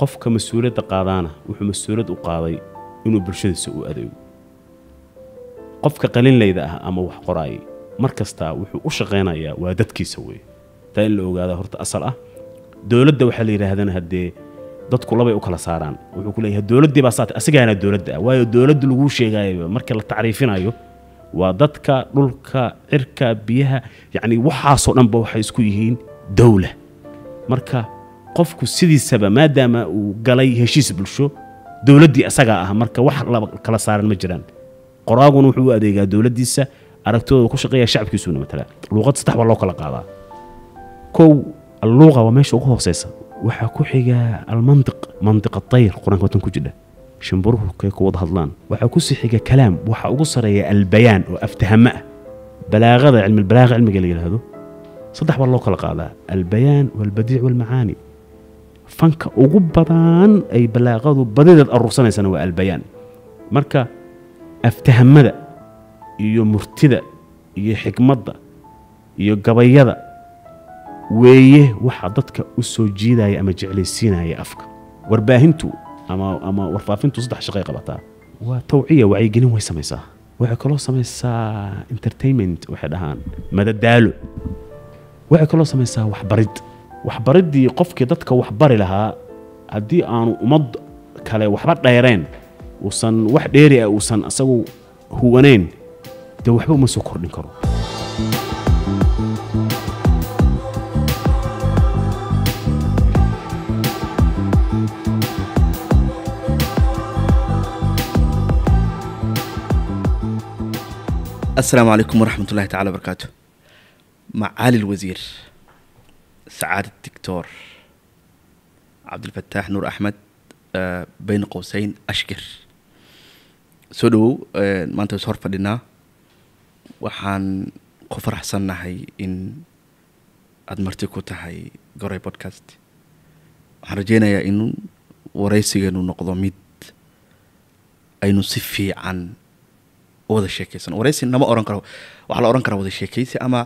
qofka mas-uuliyadda qaadaana wuxuu mas-uuliyad u qaaday inuu bulshadiisa u adeego qofka qalinlayda ah ama wax qoraayay mar kastaa wuxuu u shaqaynayaa waa dadkiisa weeye taa in la ogaada horta asal ah dowladda waxaa la yidhaahdana haddee dadku labay u kala saaraan wuxuu ku leeyahay dowladdii baa saata asagaana dowladda ah waayo dowladda laguu sheegaayo marka la tacriifinayo waa dadka dhulka cirka biyaha yacni waxaasoo dhanba waxay isku yihiin dowla marka qofku sidiisaba maadaama uu galay heshiis bulsho dowladdii asagaa ah marka wax kala saaran ma jiraan qoraaguna wuxuu u adeegaa dowladdiisa aragtooda ku shaqeeya shacabkiisuna matala luuqad saddex baa loo kala qaadaa kow alluuqa waa meesha ugu hooseysa waxaa ku xiga almantiq mantiqa tayr qur-aanka watan ku jidha shimburuhu kay ku hadlaan waxaa ku xiga kalaam waxaa ugu sarreeya albayaan oo aftahamo ah balaaqada cilmilbalaaqa cilmiga la yidhaahdo saddex baa loo kala qaadaa albayaan walbadiic walmacaani fanka ugu badan ay balaaqadu badideed aruursanaysana waa albayaan marka aftahamada iyo murtida iyo xigmadda iyo gabayada weeye waxaa dadka u soo jiidaya ama jeclaysiinaya afka warbaahintu ama warfaafintu saddex shaqay qabataa waa tawciya wacyigelin way samaysaa waxay kaloo samaysaa entertainment waxay dhahaan madadaalo waxay kaloo samaysaa waxbarid waxbaridii qofkii dadka wax bari lahaa haddii aanu ummad kale waxba dheereen uusan wax dheeri ah uusan isagu huwanayn dee waxba uma soo kordhin karo السلام عليكم ورحمة الله تعالى وبركاته معالي الوزير سعادة الدكتور عبد الفتاح نور أحمد بين قوسين أشكر سدو maanta soo horfadhinaa waxaan ku faraxsannahay in aada marti ku tahay goray podcast waxaan rajeynayaa in waraysigeenu noqdo mid aynu si fiican u wada sheekeysan waraysi nama oran karo waxaa la oran karaa wada sheekeysi ama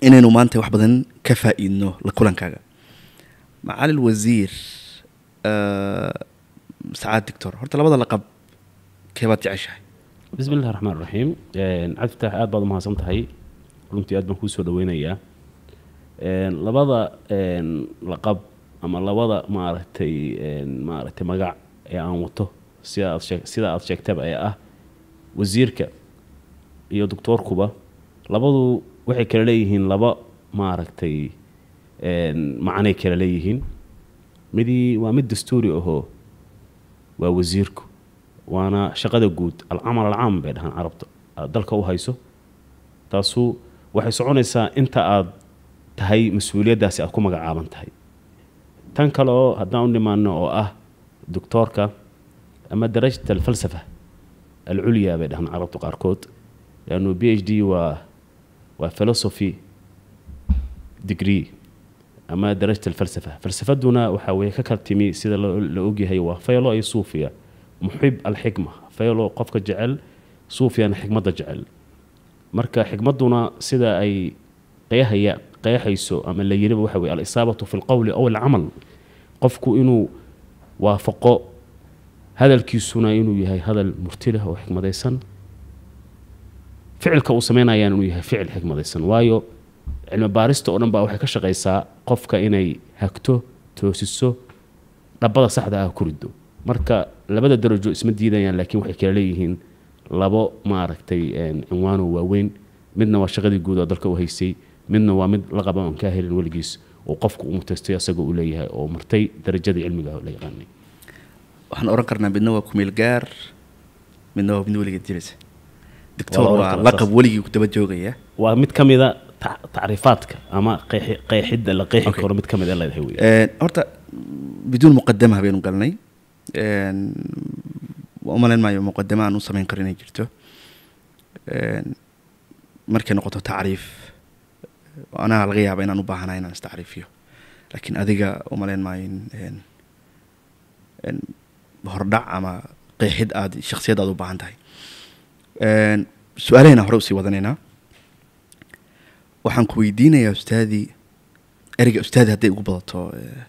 inaynu maanta wax badan ka faa-iidno la kulankaaga macalil wasiir eh, sacaad dictor horta labada laqab keebaad jeceshahay bismi illahi raxmaan raxiim cabdi fataax aad baad umahadsan tahay runtii aad baan kuu soo dhoweynayaa labada laqab ama labada maaragtay maaragtay magac ee aan wato sida aad sida sheegtaba ee ah wasiirka iyo doctoorkuba labadu waxay kala leeyihiin laba maaragtay macnay kala leeyihiin midii waa mid dastuuri ahoo waa wasiirku waana shaqada guud alcamal alcaam bay dhahaan carabta aad dalka u hayso taasu waxay soconaysaa inta aad tahay mas-uuliyaddaasi aad ku magacaaban tahay tan kaleoo haddaan u dhimaano oo ah doctoorka ama darajat alfalsafa alculya bay dhahaan carabtu qaarkood leannu b h d waa waa philosophy degree ama darajat alfalsafa falsafaduna waxaa weye ka kal timi sida la ogyahay waa faylo iyo suufiya muxib alxikma faylo qofka jecel suufiyana xikmadda jecel marka xikmaduna sida ay qeexaya qeexayso ama la yiriba waxa weye alisaabatu fi lqowli aw alcamal qofku inuu waafaqo hadalkiisuna inuu yahay hadal murtidah oo xikmadaysan ficilka uu sameynayaan inuu yahay ficil xikmadaysan waayo cilmi baarista oo dhan baa waxay ka shaqaysaa qofka inay hagto toosiso dhabbada saxda ah ku riddo marka labada darajo isma diidayaan laakiin waxay kala leeyihiin labo maaragtay cinwaanoo waaweyn midna waa shaqadii guud oo dalka u haysay midna waa mid la qaba oon kaa helin weligiis oo qofku uu mutaystay asagoo uu leeyahay oo martay darajadii cilmiga ah la yaqaanay waxaan oran karnaa midna waa kumeelgaar midna waa mid weligeed jiraysa doctor waa laqab weligii ku daba joogaya waa mid ka mida tacriifaadka ama qeexidda la qeexi karo mid ka mid leedahay wey eh, horta biduun muqadama habaynu galnay umalayn maayo muqadama aan u samayn karo inay jirto markay noqoto tacriif anaa laga yaaba inaan u baahanahay inaan istacriifiyo laakiin adiga umalayn maayo in hordhac ama qeexid aad shaksiyad aad u baahan tahay su-aalaheena hore usii wadanaynaa waxaan ku weydiinayaa ustaadii ereyga ustaadi hadday ugu badato eh,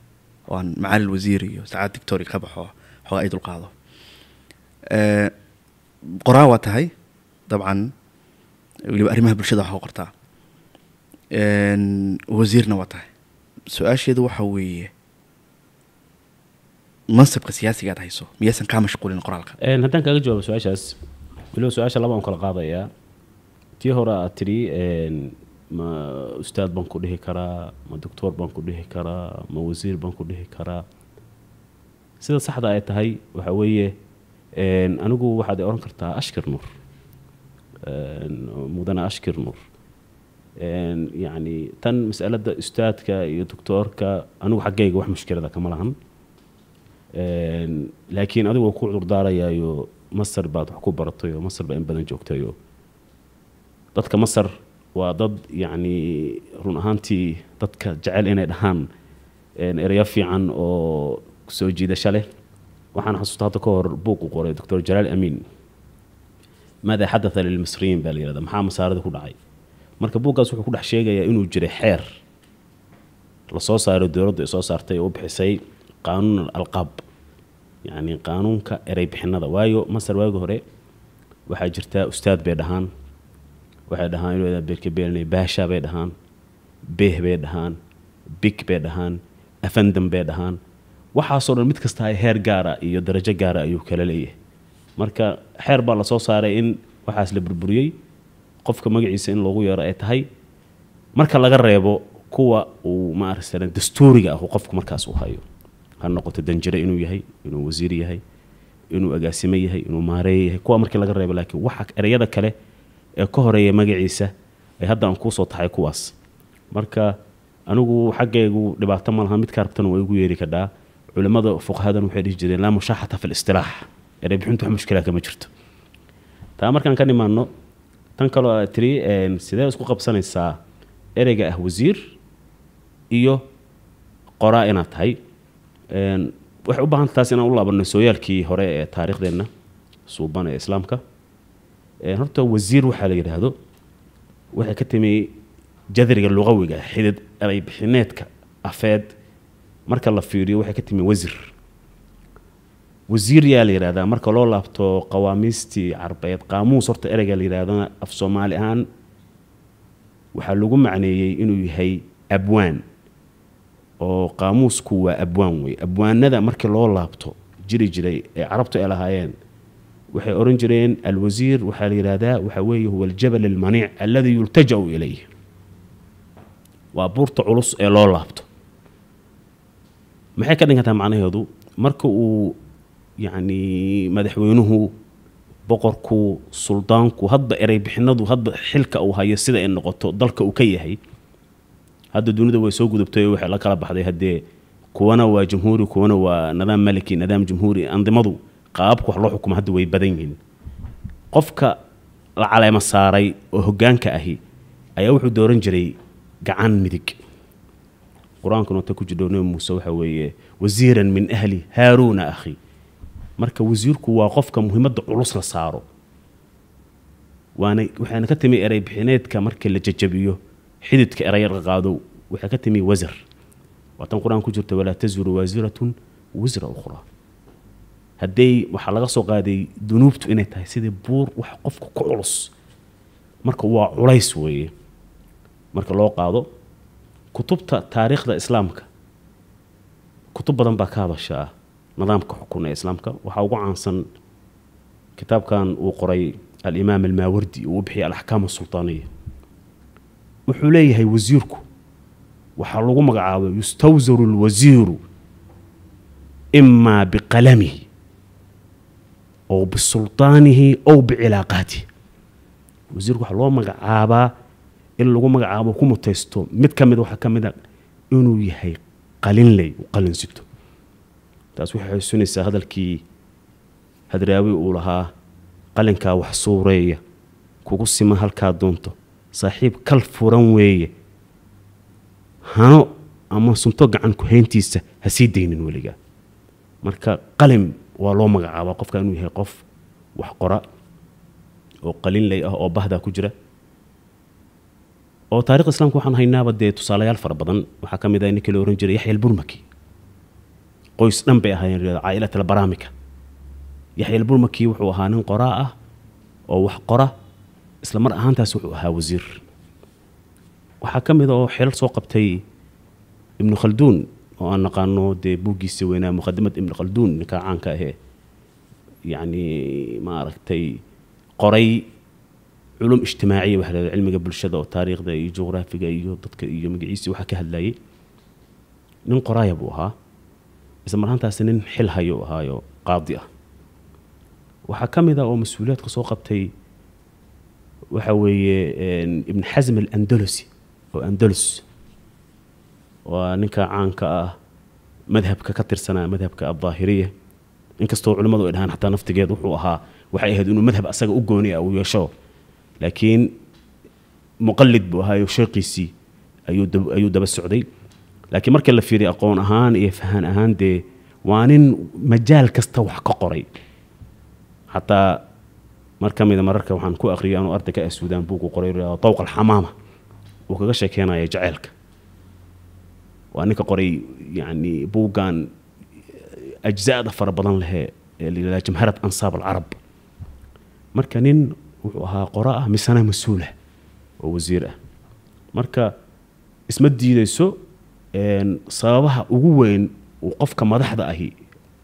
oo aan macaali wasiir iyo sacaad dictori ka baxo xoogaa ay dulqaado eh, qoraa waa tahay dabcan weliba arrimaha bulshada waxa ku qortaa wasiirna waa tahay su-aasheedu waxa weeye mansabka siyaasiga aad hayso miyaysan kaa mashquulin qoraalka haddaan kaaga jawaabo su-aashaas waliba su-aasha labaan kala qaadayaa tii hore aad tidhi ma ustaad baan ku dhihi karaa ma doctoor baan ku dhihi karaa ma wasiir baan ku dhihi karaa sida saxda ay tahay waxa weeye anigu waxaad oran kartaa ashkir nur mudane ashkir nur yani tan masalada ustaadka iyo doctoorka anigu xaggayga wax mushkilada kama lahan laakiin adigu ku cudurdaarayayo masar baad wax ku baratay oo masar baa in badan joogtayoo dadka masar waa dad yacnii run ahaantii dadka jecel inay dhahaan ereyo fiican oo soo jiidasho leh waxaan xasuusta hadda ka hor buuq u qoray doctor jalaal amiin maadaa xadatha lilmasriyiin baa la yihahda maxaa masaarada ku dhacay marka buuggaas wuxuu ku dhex sheegayaa inuu jiray xeer lasoo saaro dowladda ay soo saartay oo u bixisay qaanuun alqaab yani qaanuunka eray bixinada waayo masar waagi hore waxaa jirtaa ustaad bay dhahaan waxay dhahaan inuu beerkabeelina baasha bay dhahaan beeh bay dhahaan big bay dhahaan afandam bay dhahaan waxaasoo dhan mid kasta heer gaara iyo darajo gaara ayuu kala leeyahay marka xeer baa lasoo saaray in waxaas la burburiyey qofka magaciisa in loogu yeero ay tahay marka laga reebo kuwa uu maaragtay dastuuriga ah qofku markaas u hayo ha noqoto danjare inuu yahay inuu wasiir yahay inuu agaasime yahay inuu maareeye yahay kuwa markii laga reebo laakiin waxa ereyada kale ee ka horeeya magaciisa ee hadda aan kuusoo taxay kuwaas marka anigu xaggaygu dhibaato ma laha midkaa rabtana waa igu yeeri kadhaa culimmada fuqahadan waxay dhihi jireen laa mushaaxata fi listilaax ereybixintu wax mushkila kama jirto taa markaan ka nimaano tan kaloo tiri sidee isku qabsanaysaa ereyga ah wasiir iyo qoraa inaad tahay waxay u baahanta taas inaan u laabanno sooyaalkii hore ee taariikhdeenna suuban ee islaamka horta wasiir waxaa la yidhaahdo waxay ka timi jadriga luqawiga xidid ereybixineedka afeed marka la fiiriyo waxay ka timi wasir wasiir yaa la yidhahdaa marka loo laabto qawaamiistii carbeed qaamuus horta ereyga la yidhahdona af soomaali ahaan waxaa lagu macneeyey inuu yahay abwaan oo qaamuusku waa abwaan wey abwaanada markii loo laabto jiri jiray ee carabtu ay lahaayeen waxay oran jireen alwasiir waxaa la yihahdaa waxa weeye huwa aljabal almaniic aladii yultajau ilayh waa buurta culus ee loo laabto maxay ka dhinkantaa macnaheedu marka uu yani madaxweynuhu boqorku suldaanku hadba ereybixinadu hadda xilka uu hayo sida ay noqoto dalka uu ka yahay hadda dunida way soo gudubtay waxay la kala baxday haddee kuwana waa jamhuuri kuwana waa nidaam maliki nidaam jamhuuri andimadu qaababka wax loo xukumo hadda way badan yihiin qofka la caleema saaray oo hoggaanka ahi ayaa wuxuu dooran jiray gacan midig qur-aanka noota ku jidho nebi muuse waxaa weeye wasiiran min ahli haaruuna akhi marka wasiirku waa qofka muhiimadda culus la saaro waana waxaana ka timi erey marka la jajabiyo xididka erayarka qaado waxay ka timi wasar waa tan qur-aan ku jirta walaa tasuru waasiratun wisra ukhraa hadday waxaa laga soo qaaday dunuubtu inay tahay sidii buur wax qofka ku culus marka waa culays weeye marka loo qaado kutubta taariikhda islaamka kutub badan baa ka hadashaa nidaamka xukun ee islaamka waxaa ugu caansan kitaabkan uu qoray alimaam almaawardi uu u bixiyay alaxkaam asultaaniya wuxuu leeyahay wasiirku waxaa lagu magacaabo yustawsaru lwasiiru imaa biqalamihi ow bisulطaanihi ow bicilaaqaatihi wasiirku waxaa loo magacaabaa in lagu magacaabo ku mutaysto mid ka mid waxaa ka mid a inuu yahay qalinley u qalinsito taas waxay xusunaysaa hadalkii hadraawi uu lahaa qalinkaa wax suureeya kugu sima halkaa doonto saaxiib kal furan weeye hano ama sunto gacan ku-hayntiisa ha sii daynin weligaa marka qalim waa loo magacaabaa qofka inuu yahay qof wax qora oo qalinley ah oo bahdaa ku jira oo taarikh islaamka waxaan haynaaba dee tusaalayaal fara badan waxaa ka mid ah ninkii la ohan jiray yaxya alburmaki qoys dhan bay ahaayeen caa'ilat albaraamika yaxya alburmaki wuxuu ahaa nin qoraa ah oo wax qora islamar mar ahaantaas wuxuu ahaa wasiir waxaa ka mid ah oo xilal soo qabtay ibnu khalduun oo aan naqaano dee buuggiisa weynaa muqadimad ibnu khalduun ninkaa caanka ahee yacni maaragtay qoray culum ijtimaaciya waxa lahahda cilmiga bulshada oo taariikhda iyo juqraafiga iyo dadka iyo magaciisii waxaa ka hadlayay nin qoraaya buu ahaa isla marhaantaasi nin xil hayo ahaayoo qaadi ah waxaa ka mid ah oo mas-uuliyaadka soo qabtay waxa weeye ibn xasm alandalusi oo andalus waa ninka caanka ah madhabka ka tirsanaa madhabka addaahiriya inkastoo culimmadu ay dhahaan xataa naftigeed wuxuu ahaa waxay ahayd inuu madhab asaga u gooni ah uu yeesho laakiin muqallid buu ahaa sheekiisii ayuu daba socday laakiin markii la fiiriyay aqoon ahaan iyo fahan ahaan dee waa nin majaal kasta wax ka qoray xataa mar ka mida mararka waxaan ku aqriyay anuu arday ka ah suudaan buugu qoray dawqal xamaama uu kaga sheekeynaya jaceylka waa ninka qoray yani buuggan eh, ajzada fara badan lehe ee layidhahda jamharad ansaab alcarab marka nin wuxuu ahaa qoro ah misana mas-uulah oo wasiir ah marka isma diidayso sababaha ugu weyn uu qofka madaxda ahi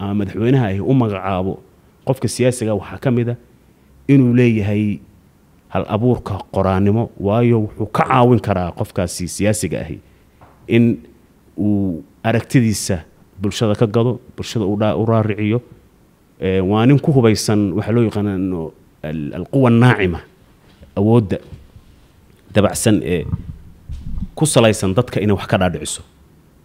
ama madaxweynaha ahi u magacaabo qofka siyaasiga ah waxaa ka mid a ah inuu leeyahay hal abuurka qoraanimo waayo wuxuu ka caawin karaa qofkaasi siyaasiga ahi in uu aragtidiisa bulshada ka gado bulshada u raariciyo waa nin ku hubaysan waxaa loo yaqaana alquwa naacima awoodda dabacsan ee ku salaysan dadka inay wax ka dhaadhiciso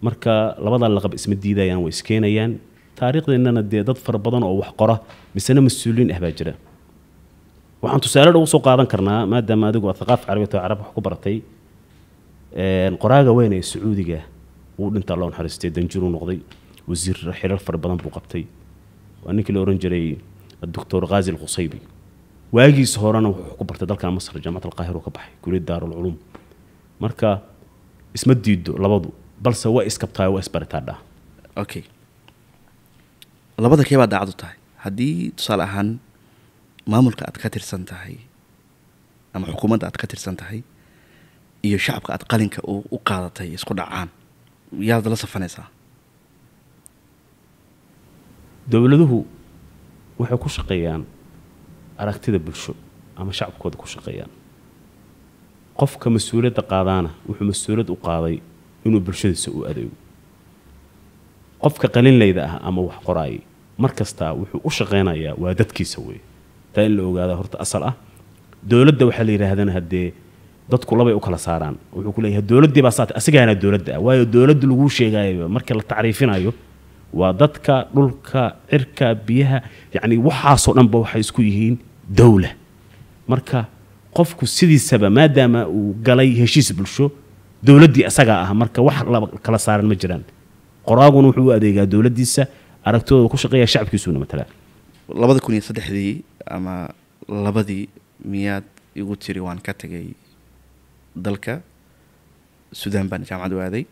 marka labadaa laqab isma diidayaan way iskeenayaan taariikhdeenana dee dad fara badan oo wax qora misena mas-uuliyiin ah baa jira waxaan tusaale ugu soo qaadan karnaa maadaama adigu aad thaqaafa carab wax ku baratay qoraaga weyn ee sacuudiga wuu dhintaa loo naxariistay danjiruu noqday wasiir xirar fara badan buu qabtay waa ninkii la ohan jiray doctor khaazi alkhusaybi waagiis horena wuxuu ku bartay dalkan masar jaamacad alqaahir ka baxay kuliyad daarulculuum marka isma diido labadu balse waa iskabtaa waa isbaritadha okay labada keebaa daacadu tahay haddii tusaale ahaan maamulka aad ka tirsan tahay ama xukuumadda aad ka tirsan tahay iyo shacabka aada qalinka u qaadatay isku dhacaan yaad la safanaysaa dowladuhu waxay ku shaqeeyaan aragtida bulsho ama shacabkooda ku shaqeeyaan qofka mas-uuliyadda qaadaana wuxuu mas-uuliyad u qaaday inuu bulshadiisa u adeego qofka qalinlayda ah ama wax qoraayay mar kastaa wuxuu u shaqeynayaa waa dadkiisa weeye taa in la ogaada horta asal ah dowladda waxaa la yidhaahdana haddee dadku labay u kala saaraan wuxuu ku leeyahay dowladdii baa saata asagaana dowladda ah waayo dowladda laguu sheegaayo marka la tacriifinayo waa dadka dhulka cirka biyaha yacni waxaasoo dhanba waxay isku yihiin dowla marka qofku sidiisaba maadaama uu galay heshiis bulsho dowladdii asagaa ah marka wax kala saaran ma jiraan qoraaguna wuxuu u adeegaa dowladdiisa aragtidooda ku shaqeeya shacabkiisuuna matalaa labada kun iyo saddexdii ama labadii miyaad igu tiri waan ka tagay dalka suudan baan jaamacad u aaday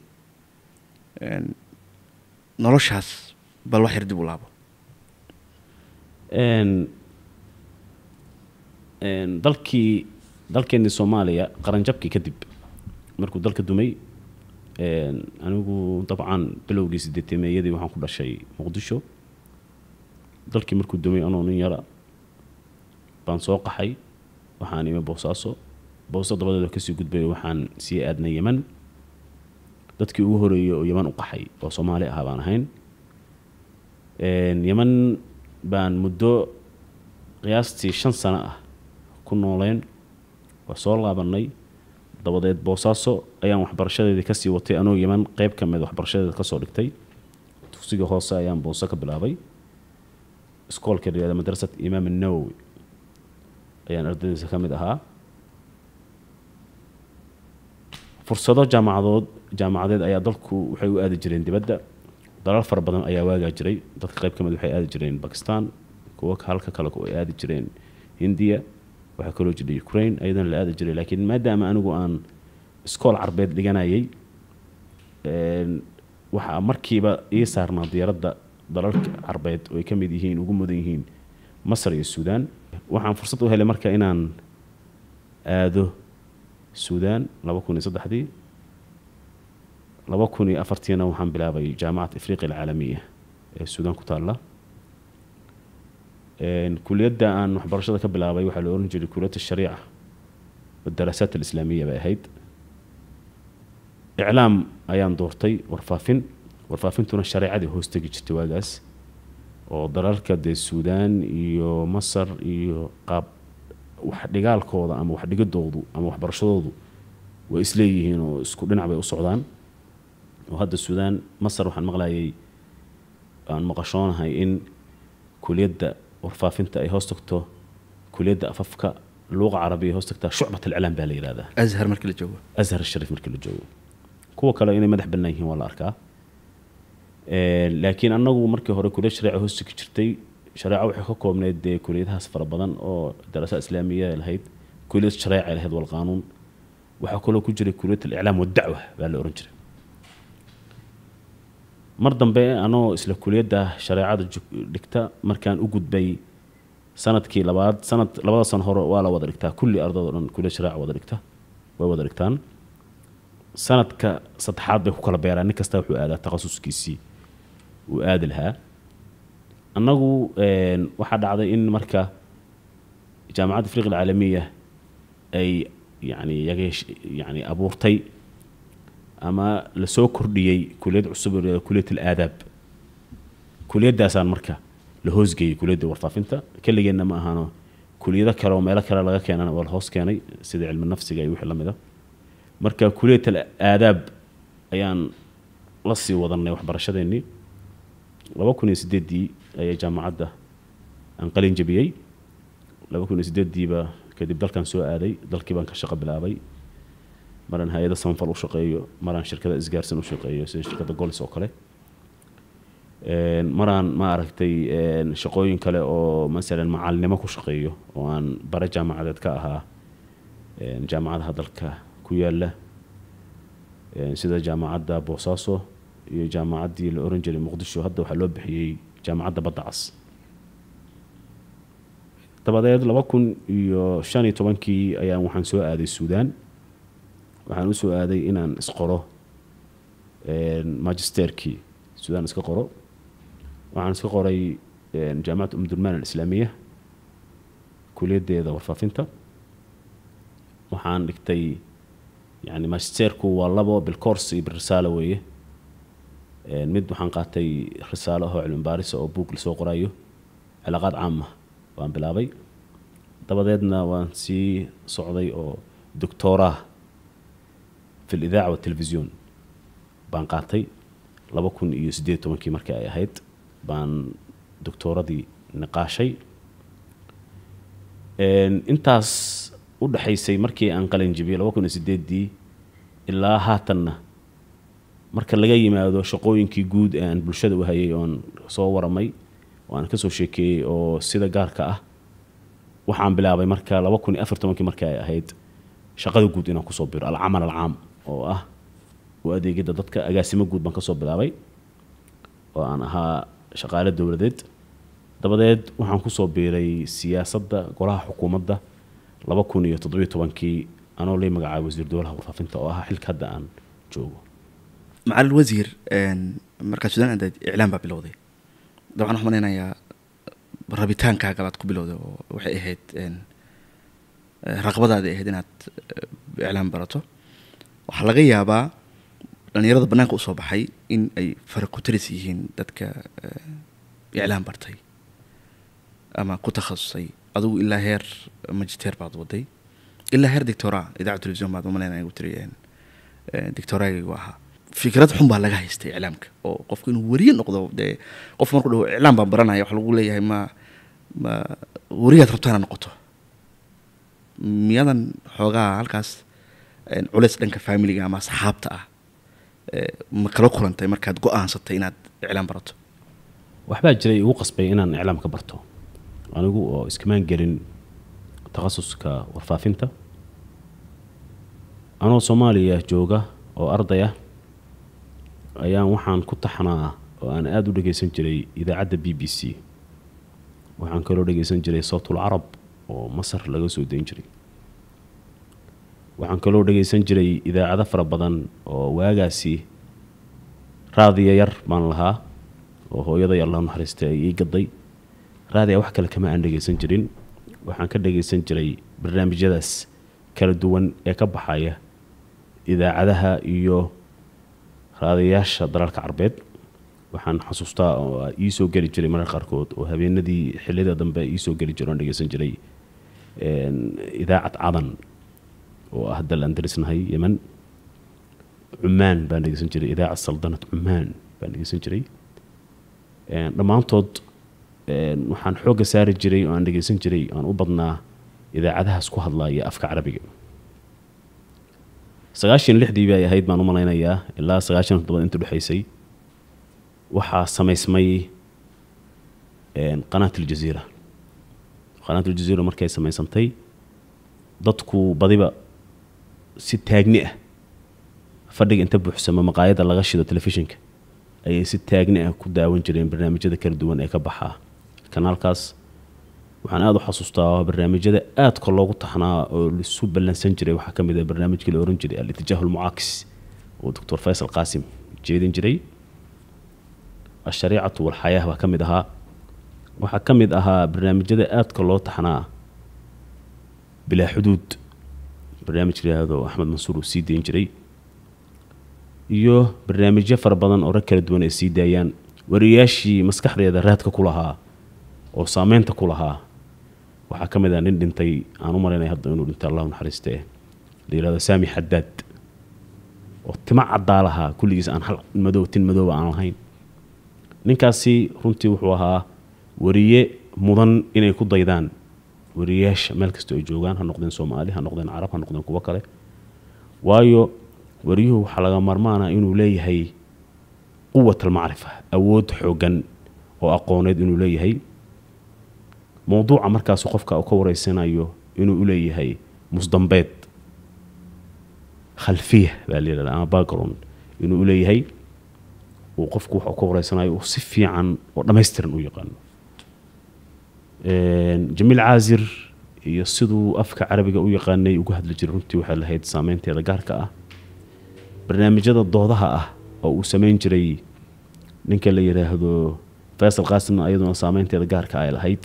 noloshaas bal wax yar dib u laabo dalkii dalkeennii soomaaliya qaranjabkii kadib markuu dalka dumay anigu dabcan bilowgii sideetemeeyadii waxaan ku dhashay muqdisho dalkii markuu dumay anoon in yara baan soo qaxay waxaan ime boosaaso booso dabadeed waa kasii gudbay waxaan sii aadnay yeman dadkii ugu horeeyay oo yeman u qaxay oo soomaali ah baan ahayn yeman baan muddo qiyaastii shan sano ah ku nooleyn waa soo laabanay dabadeed boosaaso ayaan waxbarashadeedii kasii watay anoo yeman qeyb ka mid ah waxbarashadeeda kasoo dhigtay dugsiga hoose ayaan booso ka bilaabay iskoolka dhigada madrasat imaam nawowi ayaan ardaydiisa ka mid ahaa fursado jaamacadood jaamacadeed ayaa dalku waxay u aadi jireen dibadda dalal fara badan ayaa waagaa jiray dadka qayb ka mid waxay aadi jireen bakistan kuwo halka kale ay aadi jireen hindiya waxaa kaloo jiray ukrain ayadana la aadi jiray laakiin maadaama anigu aan iskool carbeed dhiganayay waxaa markiiba ii saarnaa diyaaradda dalalka carbeed oo ay ka mid yihiin ugu mudan yihiin masar iyo suudaan waxaan fursad u helay marka inaan aado suudaan laba kun iyo saddexdii laba kun iyo afartiina waxaan bilaabay jaamacat afriqia alcaalamiya ee suudaan ku taalla kuliyadda aan waxbarashada ka bilaabay waxaa la oran jiray kuliyadda shariica wadaraasaat alislaamiya bay ahayd iclaam ayaan doortay warfaafin warfaafintuna shareecadii hoostegi jirtay waagaas oo dalalka dee suudaan iyo masar iyo qaab waxdhigaalkooda ama waxdhigadoodu ama waxbarashadoodu way isleeyihiin oo isku dhinac bay u socdaan oo hadda suudaan masar waxaan maqlayay aan maqashoonahay in kuliyadda warfaafinta ay hoos tagto kuliyadda afafka luuqa carabiya ay hoos tagtaa shucbat alclaam baa la yihahdaa ashar markii la joogo ashar shariif markii la joogo kuwa kale inay madax bannaan yihiin waa la arkaa Eh, laakiin anagu markii hore kuliyad shareeca hoosta ka jirtay shareeca waxay ka koobnayd dee kuliyadahaas fara badan oo daraasa islaamiya lahayd kuliyad shareeca lahayd wal qaanuun waxaa kaloo ku jiray kuliyad aliclaam wadacwa baa la oran jiray mar dambe anoo isla kuliyadda shareecada dhigta markaan u gudbay sanadkii labaad sanad labada sano hore waa la wada dhigtaa kulli ardado dhan kuliyad shareeca wada dhigta way wada dhigtaan sanadka saddexaad bay ku kala beeraan nin kasta wuxuu aadaa takhasuskiisii uu aadi lahaa annagu waxaa dhacday in marka jaamacadda afriqa alcaalamiya ay yani yani abuurtay ama lasoo kordhiyey kuliyad cusub kuliyat aadaab kuliyadaasaan marka la hoosgeeyey kuliyadda warfaafinta keligeenna ma ahaano kuliyado kale oo meelo kale laga keenana waa la hoos keenay sida cilmi nafsiga iyo wixii la mid marka kuliyat al aadaab ayaan la sii wadanay waxbarashadeennii laba kun iyo sideeddii ayaa jaamacadda aan qalin jabiyey laba kun iyo sideeddiiba kadib dalkan soo aaday dalkii baan ka shaqo bilaabay maraan hay-ada samafal u shaqeeyo maraan shirkada isgaarsan u shaqeeyo sida shirkadda golis oo kale maraan ma aragtay shaqooyin kale oo masalan macalinimo ku shaqeeyo oo aan bare jaamacadeed ka ahaa jaamacadaha dalka ku yaala sida jaamacadda boosaaso iyo jaamacaddii la oran jiray muqdisho hadda waxaa loo bixiyey jaamacadda badda cas dabadeed laba kun iyo shan iyo tobankii ayaan waxaan soo aaday suudaan waxaan u soo aaday inaan isqoro magisterkii suudaan iska qoro waxaan iska qoray jaamacadda umdurman alislaamiya kuliyadeeda warfaafinta waxaan dhigtay yani magisterku waa labo bilcours iyo bilrisaalo weeye mid waxaan qaatay risaalo ahoo cilmi baarisa oo buug lasoo qorayo cilaaqaad caamah waan bilaabay dabadeedna waan sii socday oo doctoorah fi lidaaca watelefisyon baan qaatay laba kun iyo siddeed tobankii markii ay ahayd baan doctooradii niqaashay intaas u dhexaysay markii aan qalanjibiyey laba kun iyo sideeddii ilaa haatanna marka laga yimaado shaqooyinkii guud aan bulshada u hayay oon soo waramay oo aan kasoo sheekeeyey oo sida gaarka ah waxaan bilaabay marka laba kun iyo afar tobankii marka ay ahayd shaqada guud inaan kusoo biro alcamal alcaam oo ah u adeegidda dadka agaasimo guud baan kasoo bilaabay oo aan ahaa shaqaale dowladeed dabadeed waxaan kusoo biiray siyaasadda golaha xukuumadda laba kun iyo toddobiyo tobankii anoo lay magacaabay wasiir dowlaha warfaafinta oo ahaa xilka hadda aan joogo macalin wasiir markaad suudaan adayd iclaan baa bilowday dabcan waxaan malaynayaa rabitaankaaga baad ku bilowday oo waxay ahayd raqbadaada ahayd inaad eh, iclaan barato waxaa laga yaabaa dhalinyarada banaanka usoo baxay in ay fara ku taris yihiin dadka eh, iclaan bartay ama ku takhasusay adugu ilaa heer magister baad waday ilaa heer dictora idaacad television baad malayna tiri eh, dictoragaygu ahaa fikrad xun baa laga haystay iclaamka oo qofku inuu weriye noqdo dee qof marku dhaho iclaam baan baranaya waxa lagu leeyahay ma ma weriyaad rabtaana noqoto miyadan xoogaa halkaas culays dhanka familiga ama asxaabta ah ma kala kulantay markaad go-aansatay inaad iclaam barato waxbaa jiray igu qasbay inaan iclaam ka barto anigu oo iskamaan gelin takhasuska warfaafinta anoo soomaaliya jooga oo ardayah ayaan waxaan ku taxnaa oo aan aada u dhegaysan jiray idaacadda b b c waxaan kaloo dhegaysan jiray sawtul carab oo masar laga soo dayn jiray waxaan kaloo dhegaysan jiray idaacado fara badan oo waagaasi raadiya yar baan lahaa oo hooyaday allah naxariista ay ii gaday raadiya wax kale kama aan dhegaysan jirin waxaan ka dhegaysan jiray barnaamijyadaas kala duwan ee ka baxaya idaacadaha iyo raadayaasha dalalka carbeed waxaan xasuustaa oo iisoo geli jiray mararka qaarkood oo habeenadii xillida dambe iisoo geli jiro oan dhegeysan jiray idaacad cadan oo ah dal aan cumaan baan dhegeysan jiray idaacad saldanad cumaan baan dhegeysan jiray dhammaantood waxaan xoogga saari jiray oo aan dhegeysan jiray aan u badnaa idaacadahaas ku hadlaya afka carabiga sagaashan lixdii ay ahayd baan u malaynayaa ilaa sagaashan toddobaad inta dhexaysay waxaa samaysmay qanaat aljaziira qanaat aljaziira markay samaysantay dadku badiba si taagni ah fadhiga inta buuxsamo maqaayada laga shido telefishinka ayay si taagni ah ku daawan jireen barnaamijyada kala duwan ee ka baxaa kanaalkaas waxaan aad u xasuustaa barnaamijyada aadka loogu taxnaa oo laisu ballansan jiray waxaa ka mid ah barnaamijkii la oran jiray al lmucaakis almucaakis oo doctor faysal qaasim jeedin jiray ashariicatu walxayaah baa ka mid ahaa waxaa ka mid ahaa barnaamijyada aadka loo taxnaa bilaa xuduud barnaamij lahaado axmed mansuur uu sii dayn jiray iyo barnaamijyo fara badan oo rag kala duwan ay sii daayaan wariyaashii maskaxdeeda raadka ku lahaa oo saameynta ku lahaa waxaa ka mid ah nin dhintay aan u malaynaya hadda inuu dhintay allahu naxariiste la yirahdo saami xadaad oo tima caddaa lahaa kulligiis aan hal madow tin madooba aan lahayn ninkaasi runtii wuxuu ahaa wariye mudan inay ku daydaan wariyeyaasha meel kasta ay joogaan ha noqdeen soomaali ha noqdeen carab ha noqdeen kuwo kale waayo wariyuhu waxaa laga maarmaana inuu leeyahay quwat almacrifa awood xoogan oo aqooneed inuu leeyahay mowduuca markaas qofka uu ka wareysanayo inuu uleeyahay leeyahay musdambeed khalfiya baa layidhahda ama background inuu u uu qofku waxa ka wareysanayo si fiican oo dhammaystiran u yaqaano jamiil caasir iyo siduu afka carabiga u yaqaanay ugu hadli jiray runtii waxay lahayd saameynteeda gaarka ah barnaamijyada doodaha ah oo uu samayn jiray ninka la yidhaahdo faysal qaasimna ayaduna saameynteeda gaarka ah ay lahayd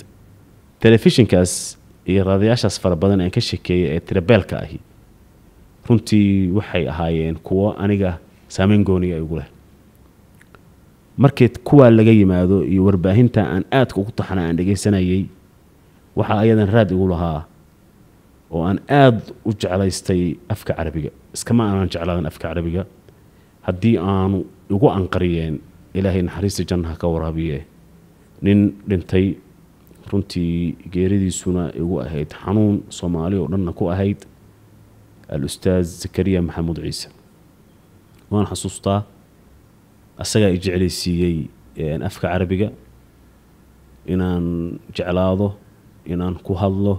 telefishinkaas iyo raadayaashaas fara badan ee ka shekeeya ee tirabeelka ahi runtii waxay ahaayeen kuwo aniga saameyn gooniya ay ugu leh markii kuwaa laga yimaado iyo warbaahinta aan aadka ugu taxana aan dhegaysanayay waxaa ayadan raad igu lahaa oo aan aada u jeclaystay afka carabiga iskama aanan jeclaadan afka carabiga haddii aanu igu anqariyeen ilaahay naxariista jannaha ka waraabiye nin dhintay runtii geeridiisuna igu ahayd xanuun soomaali oo dhanna ku ahayd al-ustaad zakariya maxamuud ciise waan xasuustaa asagaa i jeclaysiiyey afka carabiga inaan jeclaado inaan ku hadlo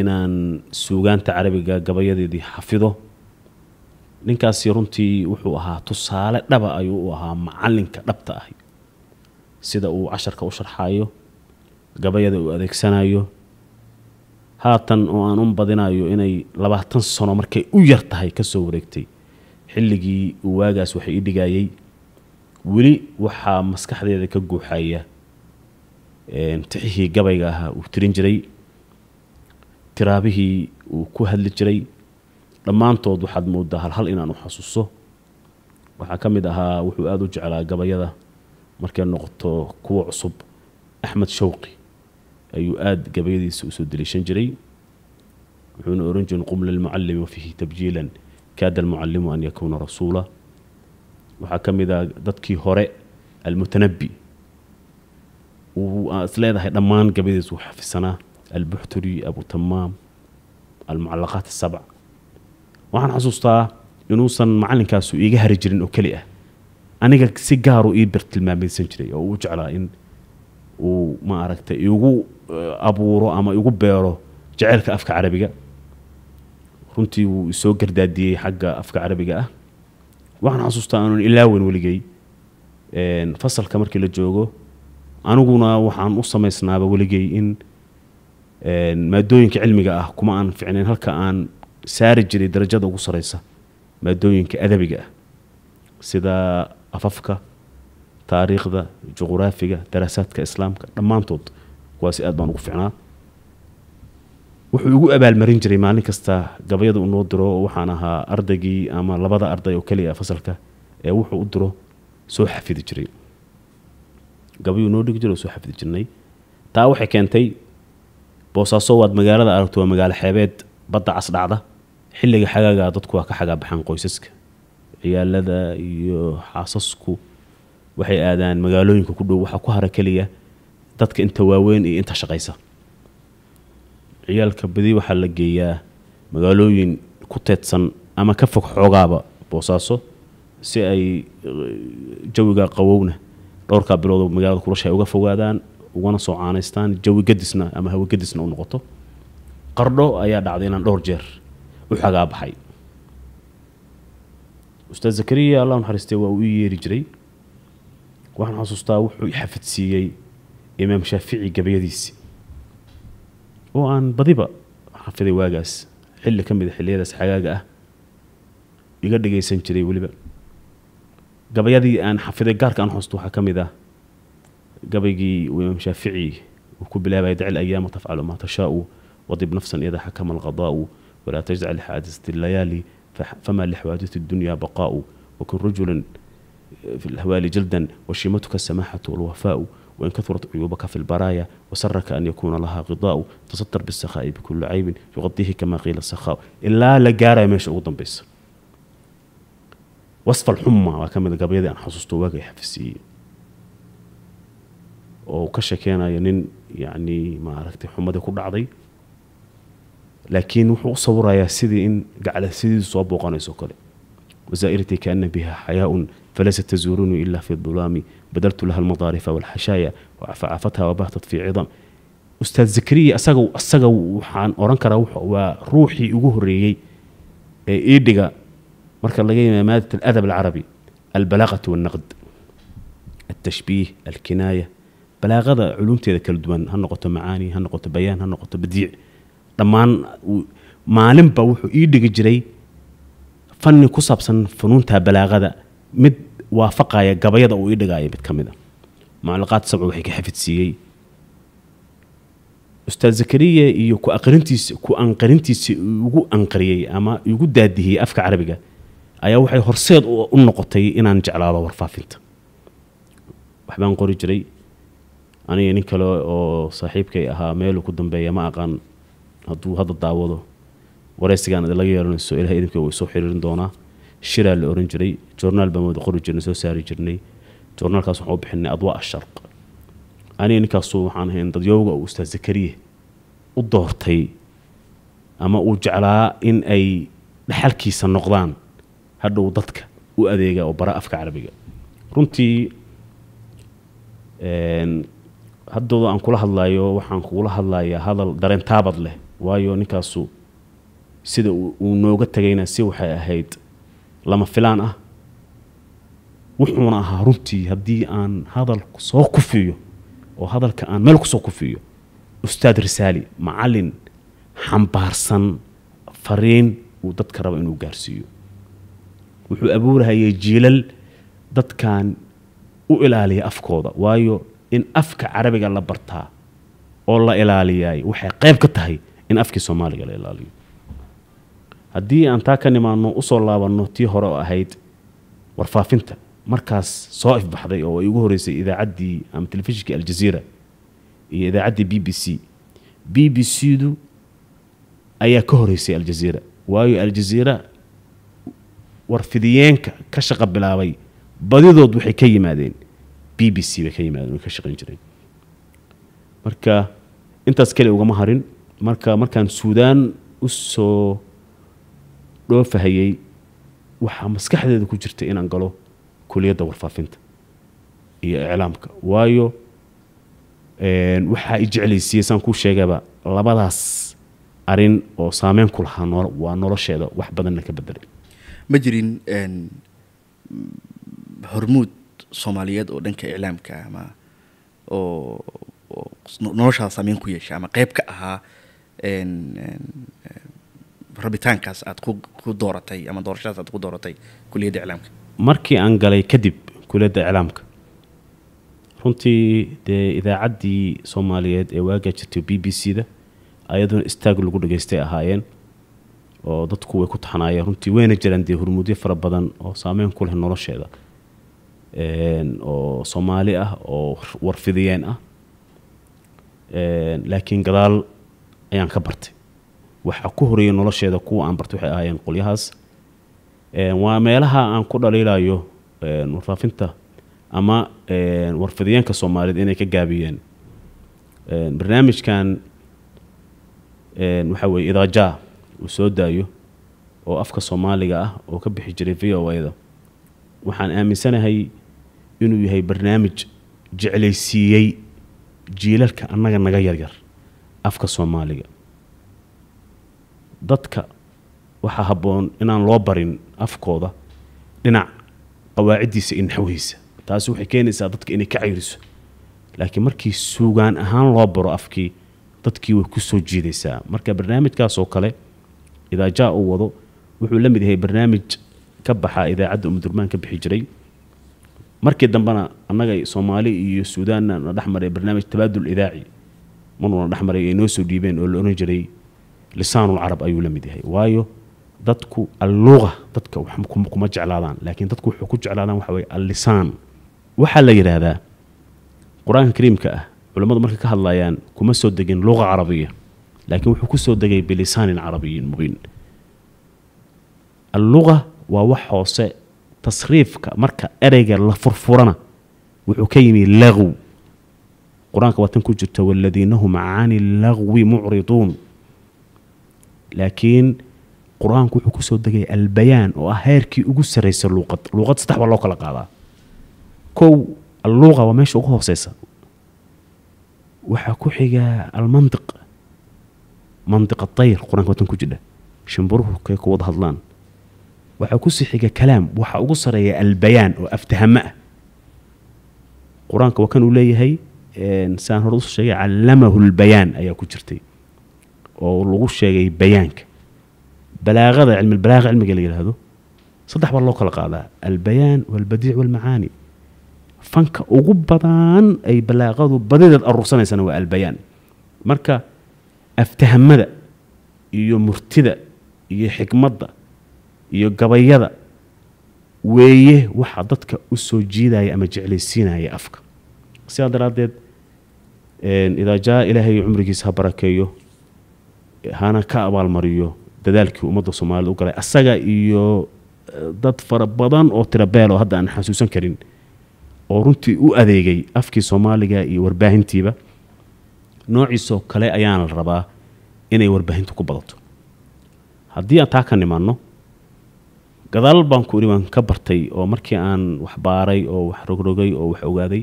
inaan suugaanta carabiga gabayadeedii xafido ninkaasi runtii wuxuu ahaa tusaale dhaba ayuu u ahaa macalinka dhabta ah sida uu casharka u sharxaayo gabayada uu adeegsanayo haatan oo aan un badinayo inay labaatan sano markay u yar tahay ka soo wareegtay xilligii uu waagaas wax ii dhigayey weli waxaa maskaxdeeda ka guuxaya tixihii gabayga ahaa uu tirin jiray tiraabihii uu ku hadli jiray dhammaantood waxaad moodaa halhal inaan u xasuuso waxaa ka mid ahaa wuxuu aada u jeclaa gabayada markay noqoto kuwa cusub axmed shawqi ayuu aad gabayadiisa usoo deliishan jiray wuxuuna oran jirin qum lilmucalimi wafiihi tabjiilan kaada almucalimu an yakuuna rasuula waxaa ka mid ah dadkii hore almutanabi wuu isleedahay dhammaan gabadiis wuu xafisanaa albuxturi abutamaam almucalaqaat asabc waxaan xasuustaa inuusan macalinkaas iiga hari jirin oo keli ah aniga si gaaru ii bartilmaamaysan jiray oo uu jeclaa in uu ma aragtay igu Uh, abuuro ama igu beero jaceylka afka carabiga runtii wuu isoo gardaadiyey xagga afka carabiga ah waxaan xasuustaa aanun ilaawan weligay fasalka markii la joogo aniguna waxaan u samaysnaaba weligay in maadooyinka cilmiga ah kuma aan ficnayn halka aan saari jiray darajada ugu sareysa maadooyinka adabiga ah sida afafka taariikhda juquraafiga daraasaadka islaamka dhammaantood kuwaas aad baan ugu ficnaa wuxuu igu abaalmarin jiray maalin kasta gabayada u diro waxaan ahaa ardaygii ama labada arday oo keliya fasalka ee wuxuu u diro soo xafidi jiray gabayuu noo dhigi jiro oo soo xafidi jirnay taa waxay keentay boosaaso waad magaalada aragto waa magaalo xeebeed badda casdhacda xilliga xagaagaa dadku waa ka xagaabaxaan qoysaska ciyaalada iyo xaasasku waxay aadaan magaalooyinka ku dhow waxaa ku hara keliya dadka inta waaweyn iyo inta shaqaysa ciyaalka badi waxaa la geeyaa magaalooyin ku teedsan ama ka fog xoogaaba boosaaso si ay eh, jawiga qawowna dhowrkaa biloodo magaalada kulasha ay uga fogaadaan ugana soo caanaystaan jawi gadisna ama hawe gadisna u noqoto qardho ayaa dhacday inaan dhowr jeer u xagaa baxay ustaad zakariya allah naxariistay waa uu ii yeeri jiray waxaan xasuustaa wuxuu xafidsiiyey imaam shaafici gabayadiisi oo aan badiba xafiday waagaas xilli ka mida ah xilliyadaas xagaaga ah iga dhagaysan jiray weliba gabayadii aan xafiday gaarka aan xusto waxaa ka mid ah gabaygii uu imaam shaafici uu ku bilaabaya daci alayaama tafcalu maa tashaau wadib nafsan iyada xakama alqadaa'u walaa tajcal lixaadisati layaali fama lixwaadisi dunya baqaa'u wakun rajulan fi lhawaali jildan washiimatuka asamaxatu walwafaa'u وإن كثرت عيوبك في البرايا وسرك أن يكون لها غضاء تستر بالسخاء بكل عيب يغطيه كما قيل السخاء إلا لقارة ماشي أوضن بيس وصف الحمى وكمل قبيدي أن حصصته واقع حفسي وكشكينا ينين يعني ما عرفت حمدي كل عضي لكن وحو صورة يا سيدي إن قعد سيدي صوب وقانيسو كله وزائرتي كأن بها حياء فليست تزورني إلا في الظلام بدلت لها المظارف والحشايا وعفعفتها وباتت في عظام أستاذ زكريا أساقو أساقو وحان أورانكرا وروحي أقهريي إيدقا مركا لقينا مادة الأدب العربي البلاغة والنقد التشبيه الكناية balaaqada culumteeda kala duwan ha noqoto macaani ha noqoto bayaan ha noqoto badiic dhammaan maalinba wuxuu ii dhigi jiray fanni ku saabsan funuunta balaaqada mid waafaqaya gabayada uu idhigayo mid ka mid a ah. mucalaqaad sabco waxay ka xafidsiiyey ustaad zakariya iyo ku aqrintiisa ku anqarintiisa ugu anqariyey ama igu daadihiyey afka carabiga ayaa waxay horseed u noqotay inaan jeclaado warfaafinta waxbaan qori jiray aniga nin kale oo saaxiibkay ahaa meeluu ku dambeeya ma aqaan hadduu hadda daawado wareysigaan laga yeelanayso ilaha idinka way soo xiriirin doonaa shiraa la oran jiray jornaal baan wada qori jirnay soo saari jirnay jornaalkaas waxaan u bixinay adwaa asharq aniga ninkaasu waxaan ahayn dadyowga uu ustaas zakariya u doortay ama uu jeclaa in ay dhexalkiisa noqdaan hadhow dadka u adeega oo bara afka carabiga runtii haddooda aan kula hadlayo waxaan kugula hadlayaa hadal dareen taabad leh waayo ninkaasu sida uu nooga tagayna si waxay ahayd lama filaan ah wuxuuna ahaa runtii haddii aan hadalku soo kufiyo oo hadalka aan meel kusoo kufiyo ustaad risaali macalin xambaarsan fariin uu dadka raba inuu gaarsiiyo wuxuu abuurahayay jiilal dadkan u ilaaliya afkooda waayo in afka carabiga la bartaa oo la ilaaliyaay waxay qayb ka tahay in afkii soomaaliga la ilaaliyo haddii aan taa ka nimaano usoo laabanno tii hore oo ahayd warfaafinta markaas soo ifbaxday oo ay ugu horeysay idaacaddii ama telefishinkii aljaziira iyo idaacaddii b b c b b c du ayaa ka horeysay aljaziira waayo aljaziira warfidiyeenka ka shaqa bilaabay badidood waxay ka yimaadeen b b c bay ka yimaadeen ka shaqayn jireen marka intaas keli ugama harin marka markaan suudaan usoo dhoofahayay waxaa maskaxdeeda ku jirtay inaan galo kuliyadda warfaafinta iyo iclaamka waayo waxaa i jeclaysiiyey saan kuu sheegayba labadaas arin oo saameyn ku lahaa waa nolosheeda wax badanna ka bedelay ma jirin hormuud soomaaliyeed oo dhanka iclaamka ama oo noloshaada saameyn ku yeesha ama qeyb ka ahaa rabitaankaas aad ku dooratay ama doorashadaas aad ku dooratay kuliyadda iclaamka markii aan galay kadib kuliyadda iclaamka runtii dee idaacaddii soomaaliyeed ee waagaa jirtay b b c da ayaduna istaag lagu dhageystay ahaayeen oo dadku way ku taxanaayeen runtii wayna jiraan dee hurmuudyo fara badan oo saameyn ku leh nolosheeda oo soomaali ah oo warfidiyeen ah laakiin gadaal ayaan ka bartay waxaa ku horeeyay nolosheeda kuwa aan bartay waxay ahaayeen qolyahaas waa meelaha aan ku dhaliilayo warfaafinta ama warfidiyeenka soomaaliyeed inay ka gaabiyeen barnaamijkan waxaa weeye idaaja uu soo daayo oo afka soomaaliga ah oo ka bixi jiray v o a waxaan aaminsanahay inuu yahay barnaamij jeclaysiiyey jiilalka annaga naga yaryar afka soomaaliga dadka waxaa habboon inaan loo barin afkooda dhinac qawaaciddiisa iyo naxwihiisa taasi waxay keenaysaa dadka inay ka cayriso laakiin markii suugaan ahaan loo baro afkii dadkii way ku soo jiidaysaa marka barnaamijkaasoo kale idaajaa uu wado wuxuu la mid yahay barnaamij ka baxaa idaacadda umudurmaan ka bixi jiray markii dambena annaga soomaali iyo suudaanna na dhex maray barnaamij tabaadul idaaci marnuu na dhexmaray ay noo soo dhiibeen oo la odhan jiray lisaanulcarab ayuu la mid yahay waayo dadku alluqa dadka kuma jeclaadaan laakiin dadku wuxuu ku jeclaadaan waxa weye allisaan waxaa la yidhaahdaa qur-aanka kariimka ah culammadu markay ka hadlayaan kuma soo degin luqa carabiya laakiin wuxuu ku soo degay bilisaanin carabiyin mubiin alluqa waa wax hoose tasriifka marka ereyga la furfurana wuxuu ka yimi laqw qur-aanka waa tan ku jirta waladiina cani lagwi mucriduun laakiin qur-aanku wuxuu kusoo degay albayaan oo ah heerkii ugu sarraysa luuqad luuqad saddex baa loo kala qaadaa kow alluuqa waa meesha ugu hooseysa waxaa ku xiga almantiq mantiq atayr qur-aanka watan ku jidha shimburuhu kay ku wada hadlaan waxaa kusii xiga kalaam waxaa ugu sarreeya albayaan oo aftahamo ah qur-aanka waa kan uu leeyahay saan hore usoo sheegay callamahu lbayaan ayaa ku jirtay oo lagu sheegay bayaanka balaaqada cilmilbalaaqa cilmiga la yidhaahdo saddex baa loo kala qaadaa albayaan waalbadiic waalmacaani fanka ugu badan ay balaaqadu badideed aruursanaysana waa albayaan marka aftahamada iyo murtida iyo xikmadda iyo gabayada weeye waxa dadka u soo jiidaya ama jeclaysiinaya afka sidaa daraaddeed idaa jaa ilaahay cumrigiisa ha barakeeyo hana ka abaalmariyo dadaalkii ummadda soomaalida u galay asaga iyo eh, dad fara badan oo tirabeelo hadda aan xasuusan karin oo runtii u adeegay afkii soomaaliga iyo warbaahintiiba noociisoo kale ayaana la rabaa inay warbaahintu ku badato haddii aan taa ka nimaanno gadaal baan ku idhi waan ka bartay oo markii aan wax baaray oo wax rogrogay oo wax ogaaday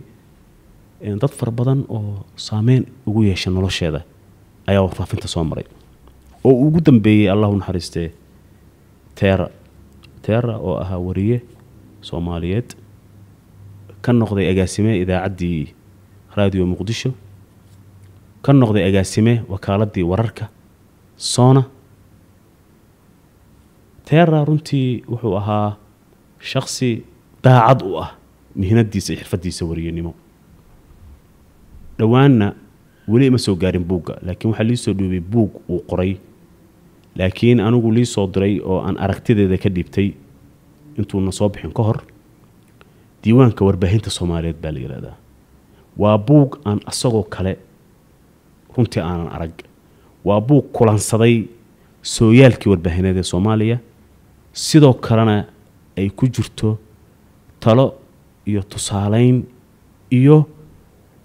dad fara badan oo saameyn ugu yeesha nolosheeda ayaa warfaafinta soo maray oo ugu dambeeyey allahu naxariistee teera teera oo ahaa wariye soomaaliyeed ka noqday agaasime idaacaddii raadiyo muqdisho ka noqday agaasime wakaaladii wararka soona teera runtii wuxuu ahaa shaqsi daacad u ah mihnadiisa iyo xirfadiisa wariyenimo dhowaanna weli ima soo gaarin buugga laakiin waxaa lii soo dhuubay buug uu qoray laakiin anigu lii soo diray oo aan aragtideeda ka dhiibtay intuuna soo bixin ka hor diiwaanka warbaahinta soomaaliyeed baa la yidhahdaa waa buug aan asagoo kale runtii aanan arag waa buug kulansaday sooyaalkii warbaahineed ee soomaaliya sidoo kalena ay ku jirto talo iyo tusaalayn iyo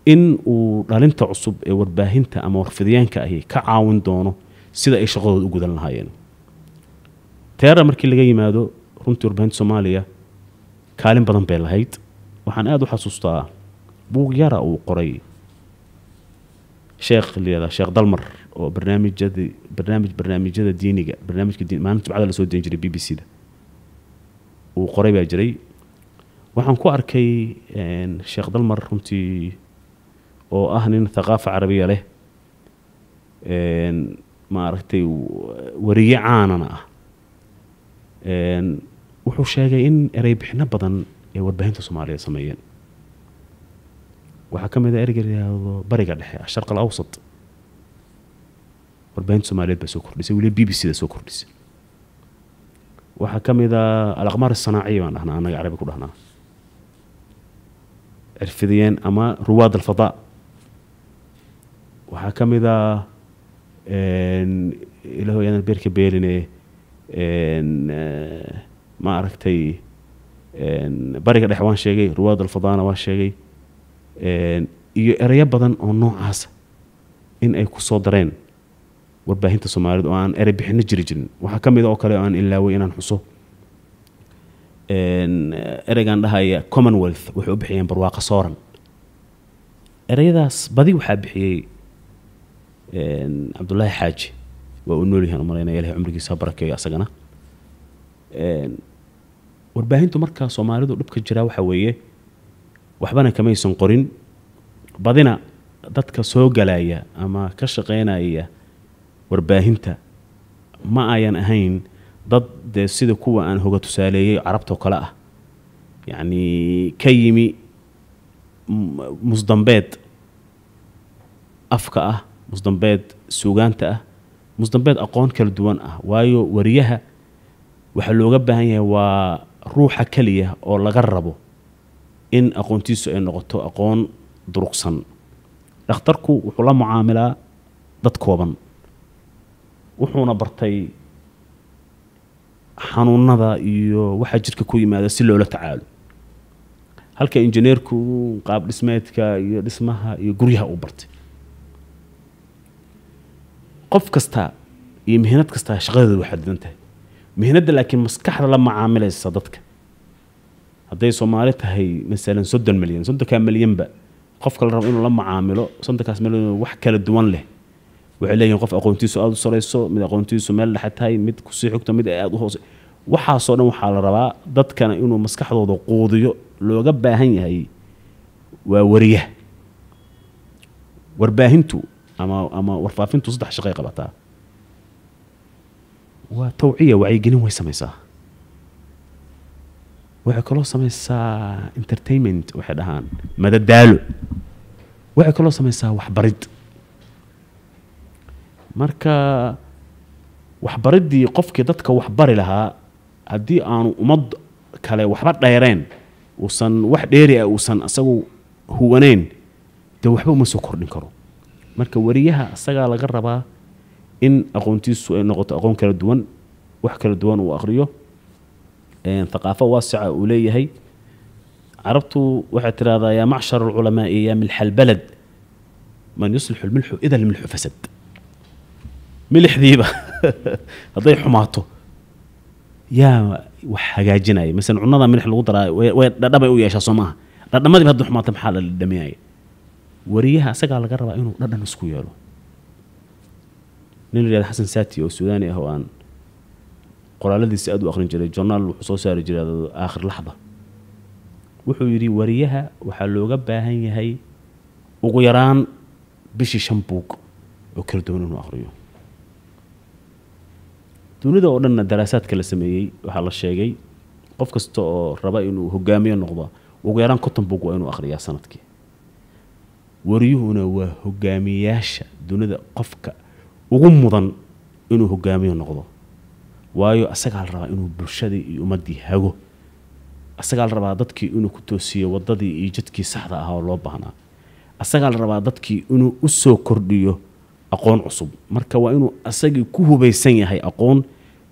in uu dhalinta cusub ee warbaahinta ama warfidyaanka ahi ka caawin doono sida ay shaqadooda u gudan lahaayeen teera markii laga yimaado runtii warbaahinta soomaaliya kaalin badan bay lahayd waxaan aada u xasuustaa buug yara uu qoray sheekh layihahdaa sheekh dalmar oo barnaamijyada barnaamij barnaamijyada diiniga barnaamijka diin maalinta jumcada lasoo dayin jiray b b cda uu qoray baa jiray waxaan ku arkay sheekh dalmar runtii oo ah nin thaqaafa carabiya leh maaragtay wariye caanana ah wuxuu sheegay in erey bixino badan ee warbaahinta soomaaliya sameeyeen waxaa ka mid a ah ereyga layihaahdo bariga dhexe asharq al warbaahinta soomaaliyeed baa soo kordhisay weliba b b cda soo kordhisay waxaa ka mid a ah al aqmaar baan dhahnaa annaga carabi ku dhahnaa cirfidiyeen ama ruwaad alfadaa waxaa ka mid a ah ilaah inaan beerka beeline eh, ma aragtay bariga dhex waan sheegay ruwaad alfadana waa sheegay iyo ereyo badan oo noocaas in ay ku soo dareen warbaahinta soomaalida oo aan erey bixinno jiri jirin waxaa ka mid a ah oo kale oo aan ilaaway inaan xuso ereygan dhahaya commonwealth waxay u bixiyeen barwaaqa sooran ereyadaas badi waxaa bixiyey cabdulaahi xaaji waa uu noolyahan u malaynaya ilahay cumrigiisa barakeeyo asagana warbaahintu markaa soomaalidu dhibka jiraa waxa weeye waxbana kamaysan qorin badina dadka soo galaya ama ka shaqaynaya warbaahinta ma ayan ahayn dad dee sida kuwa aan hoga tusaaleeyey carabtoo kale ah yacnii ka yimi musdambeed afka ah musdambeed suugaanta ah musdambeed aqoon kala duwan ah waayo wariyaha waxaa looga baahan yahay waa ruuxa keliya oo laga rabo in aqoontiisu ay noqoto aqoon durugsan dhakhtarku wuxuu la mucaamilaa dad kooban wuxuuna bartay xanuunada iyo waxa jirka ku yimaada si loola tacaalo halka injineerku qaab dhismeedka iyo dhismaha iyo guryaha uu bartay qof kasta iyo mihnad kasta shaqadeeda waxaa didan tahay mihnada laakiin maskaxda la macaamilaysa dadka hadday soomaali tahay masalan soddon milyan soddonkaa milyanba qofka la rabo inuu la macaamilo soddonkaas milyan wax kala duwan leh waxay leeyihin qof aqoontiisu aada u sareyso mid aqoontiisu meel dhexe tahay mid kusii xogto mid aada u hoose waxaasoo dhan waxaa la rabaa dadkana inuu maskaxdooda quudiyo looga baahan yahay waa wariya warbaahintu ama warfaafintu saddex shaqay qabataa waa tawciya wacyigelin way samaysaa waxay kaloo samaysaa entertainment waxay dhahaan madadaalo waxay kaloo samaysaa waxbarid marka waxbariddii qofkii dadka waxbari lahaa haddii aanu ummad kale waxba dheereen uusan wax dheeri ah uusan isagu huwaneyn dee waxba uma soo kordhin karo marka wariyaha isagaa laga rabaa in aqoontiisu ay noqoto aqoon kala duwan wax kala duwan uu aqriyo haqaafo waasica uu leeyahay carabtu waxay tidhahdaa yaa macshar alculamaa iyo yaa milx albalad man yuslixu lmilxu ida almilxu fasad milixdiiba hadday xumaato yaa wax hagaajinaya masalan cunada milix lagu daraa way dhadhamay u yeeshaa soo maaha dhadhamadiiba hadda xumaata maxaa la dhadhamiyaya wariyaha asagaa laga rabaa inuu dhadhan isku yeelo nin layihahda xasan saati oo suudaani ah oo aan qoraaladiisi aad u aqrin jiray journaal wuxuu soo saari jiray aakhir laxda wuxuu yidhi wariyaha waxaa looga baahan yahay ugu yaraan bishii shan buug oo kala duwan inuu aqriyo dunida oo dhanna daraasaadka la sameeyey waxaa la sheegay qof kasta oo raba inuu hogaamiyo noqdo ugu yaraan konton buug waa inuu aqhriyaa sanadkii waryuhuna waa hogaamiyaasha dunida qofka ugu mudan inuu hogaamiyo noqdo waayo asagaa la rabaa inuu bulshadii iyo ummadii hago asagaa la rabaa dadkii inuu ku toosiyo wadadii iyo jidkii saxda ah oo loo baahnaa asagaa la rabaa dadkii inuu usoo kordhiyo aqoon cusub marka waa inuu asagii ku hubaysan yahay aqoon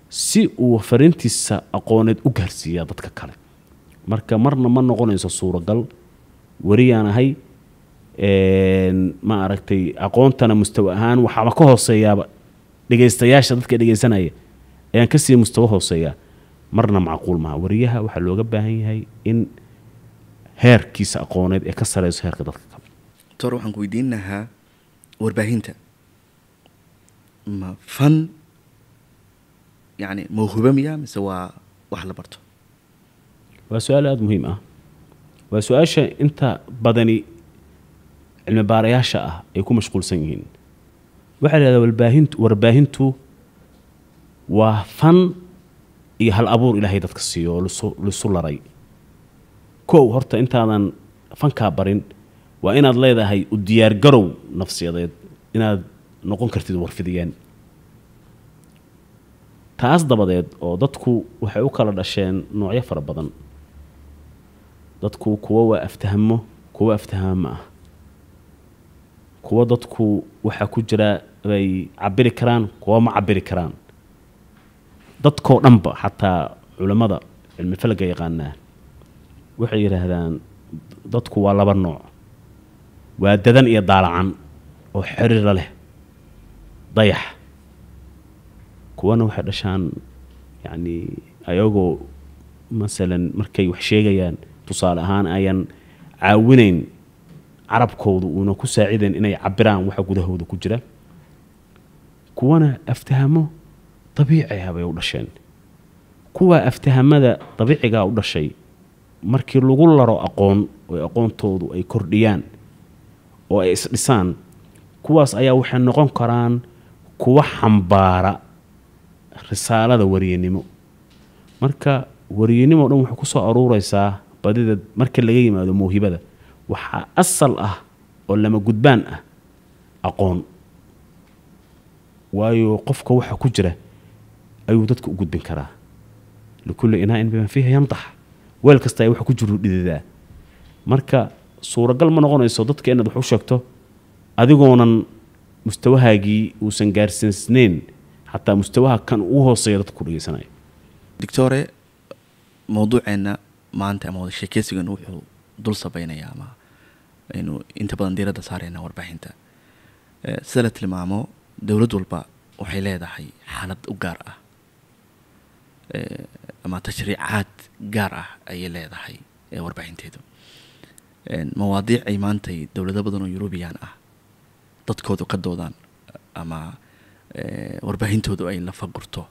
si uu farintiisa aqooneed u gaarsiiya dadka kale marka marna ma noqonayso suuragal weriyaan ahay ma aragtay aqoontana mustawa ahaan waxaaba ka hooseeyaaba dhegeystayaasha dadka dhegeysanaya ayaan kasii mustawo hooseeyaa marna macquul maaha wariyaha waxaa looga baahan yahay in heerkiisa aqooneed ee ka sareyso heerka dadka kale doctor waxaan ku weydiin lahaa warbaahinta ma fan yani mauhubamiya mise waa wax la barto waa su-aal aada muhiim ah waa su-aasha inta badani cilmi baarayaasha ah ay ku mashquulsan yihiin waxaa la yidhahdaa warbaahintu waa fan iyo hal abuur ilaahay dadka siiyo oo lisu laray kow horta intaadan fankaa barin waa inaad leedahay u diyaargarow nafsiyadeed inaad noqon kartid warfidiyeen taas dabadeed oo dadku waxay u kala dhasheen noocyo fara badan dadku kuwo waa aftahamo kuwo aftahamo ma ah kuwa dadku waxaa ku jira bay cabiri karaan kuwa ma cabiri karaan dadkoo dhanba xataa culammada cilmi falga yaqaanaa waxay yidhaahdaan dadku waa laba nooc waa dadan iyo daalacan oo xiriira leh dayax kuwana waxay dhashaan yacnii ayagoo masalan markay wax sheegayaan tusaale ahaan ayaan caawinayn carabkoodu uuna ku saacideen inay cabiraan waxa gudahooda ku jira kuwana aftahamo dabiici ah bay u dhasheen kuwaa aftahamada dabiicigaa u dhashay markii lagu laro aqoon oy aqoontoodu ay kordhiyaan oo ay isdhisaan kuwaas ayaa waxay noqon karaan kuwa xambaara risaalada wariyennimo marka wariyennimo dhan waxay kusoo soo aruureysaa badida markii laga yimaado mawhibada waxaa asal ah oo lama gudbaan ah aqoon waayo qofka waxa ku jira ayuu dadka u gudbin karaa likulli inaain bimaa fiiha yantax weel kasta ay wax ku jiru dhidadaa marka suuragal ma noqonayso dadka inaad wax u sheegto adigoonan mustawahaagii uusan gaarsiisnayn xataa mustawaha kan uu hooseeya dadka ku dhegeysanaya doctore mawduuceenna maanta ama wada sheekeysigana wuxuu dul sabeynaya ama aynu inta badan diirada saarayna warbaaxinta eh, sida la tilmaamo dowlad walba waxay leedahay xaalad u gaar ah eh, ama tashriicaad gaar ah ayay leedahay eh, warbaaxinteedu mawaadiic ay maantay dowlado badan oo eurubiyaan ah dadkoodu ka doodaan ama warbaahintoodu ay lafa gurto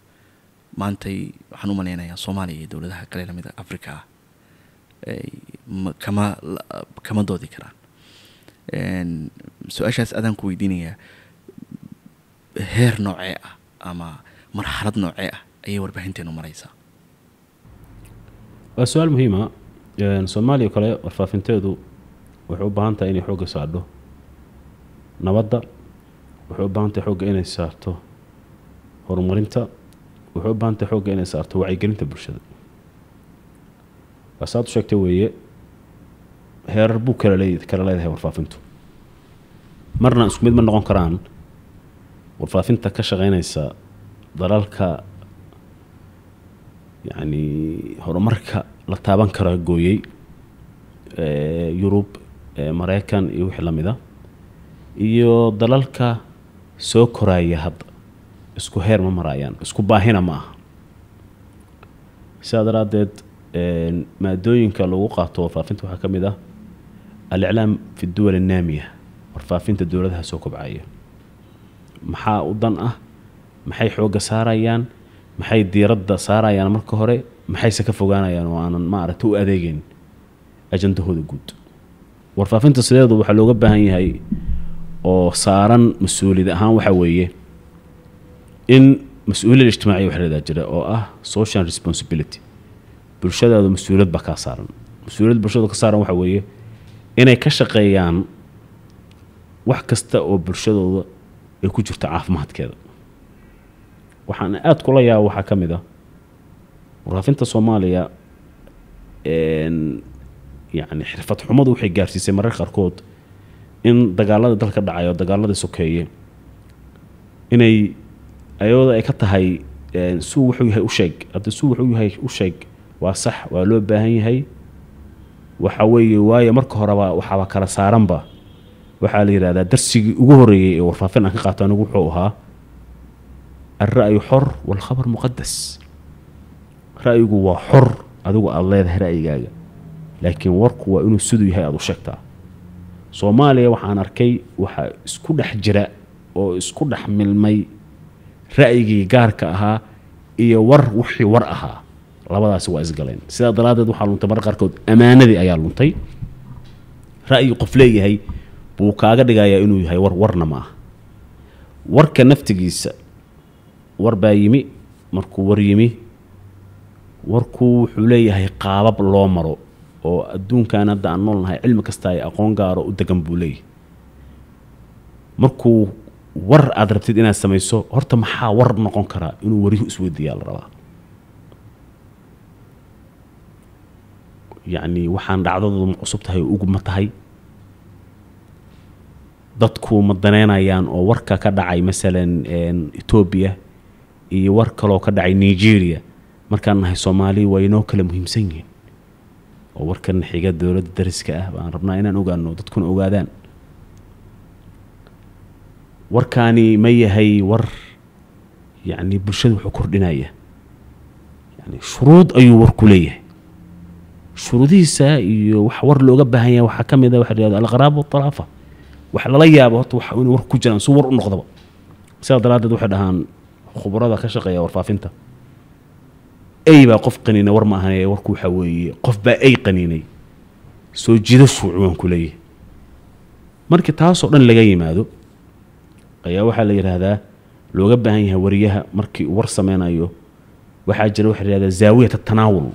maantay waxaan u malaynayaa soomaaliya iyo dowladaha kale lamid a africa ah kama kama doodi karaan su-aashaas adaan ku weydiinayaa heer noocee ah ama marxalad noocee ah ayay warbaahinteenu maraysaa waa su-aal muhiima ah. soomaaliya kale warfaafinteedu waxay u baahan tahay inay xoogga saadho nabadda waxay u baahan tahay xoogga inay saarto horumarinta waxay u baahan tahay xoogga inay saarto wacyigelinta bulshada waasaad u sheegtay weeye heerar buu kala leed kala leedahay warfaafintu marna isku mid ma noqon karaan warfaafinta ka shaqeynaysa dalalka yacni horumarka la taaban kara gooyey yurub maraykan iyo wixii lamid a ah, iyo dalalka soo koraaya hadda isku heer ma maraayaan isku baahina ma aha sidaa daraaddeed maadooyinka lagu qaato warfaafinta waxaa ka mid ah aliclaam fi duwal annaamiya warfaafinta dowladaha soo kobcaya maxaa u dan ah maxay xooga saarayaan maxay diiradda saarayaan marka hore maxayse ka fogaanayaan oo aanan maaragta u adeegeyn ajandahooda guud warfaafinta sideedu waxaa looga baahan yahay oo saaran mas-uuliyad ahaan waxaa weeye in mas-uuliyad ijtimaaciya wax ladaa jira oo ah social responsibility bulshadaada mas-uuliyad baa kaa saaran mas-uuliyad bulshada ka saaran waxa weeye inay ka shaqeeyaan wax kasta oo bulshadooda ay ku jirto caafimaadkeeda waxaan aada kula yaaba waxaa ka mid a ah waraafinta soomaaliya yacni xirfad xumadu waxay gaarsiisay marar qaarkood in dagaalada dalka dhacay oo dagaalada sokeeye inay ayada ay ka tahay suu wuxuu yahay u hadda suu wuxuu yahay usheeg waa sax waa loo baahan yahay waxa weeye waayo marka horeba waxaaba kala saaranba waxaa la yidhahdaa darsigii ugu horeeyey ee warfaafin aan ka qaato anigu wuxuu ahaa alra'yu xor waalkhabar muqadas ra'yigu waa xor adigu aada leedahay ra'yigaaga laakiin warku waa inuu siduu yahay aada u sheegtaa soomaaliya waxaan arkay waxaa isku dhex jira oo isku dhex milmay ra'yigii gaarka ahaa iyo war wixii war ahaa labadaasi waa isgaleen sidaa daraaddeed waxaa luntay mar qaarkood amaanadii ayaa luntay ra'yu qof leeyahay buu kaaga dhigayaa inuu yahay war warna ma ah warka naftigiisa war baa yimi markuu war yimi warkuu wuxuu leeyahay qaabab loo maro oo adduunkan hadda aan noolnahay cilmi kasta ay aqoon gaaro u degan buu leeyahay markuu war aada rabtid inaad samayso horta maxaa war noqon karaa inuu waryuhu isweydiiyaa la rabaa yacni waxaan dhacdadooda cusub tahay ugu ma tahay dadku ma danaynayaan oo warka ka dhacay masalan etoobiya iyo war kaloo ka dhacay nigeria markaan nahay soomaaliya waa inoo kala muhiimsan yihiin oo warkan xiga dowladda dariska ah baan rabnaa inaan ogaano dadkuna ogaadaan warkaani ma yahay war yacni bulshada wuxuu kordhinaya yani shuruud ayuu war ku leeyahay shuruudihiisa iyo wax war looga baahan yahay waxaa ka mid a ah waxa la yihahdo alqaraaba wax lala yaabo horta wax inuu war ku jiraan suu war u noqdaba sidaa daraaddeed waxay dhahaan khubarada ka shaqeeya warfaafinta ey baa qof qaniina war ma ahan warku waxaa weeye qof baa ey qaniinay soo jiidashuu cuwaan ku leeyahay markii taasoo dhan laga yimaado ayaa waxaa la yidhaahdaa looga baahan yahay wariyaha markii war sameynayo waxaa jira waxa la yihahdaa zaawiyat atanaawul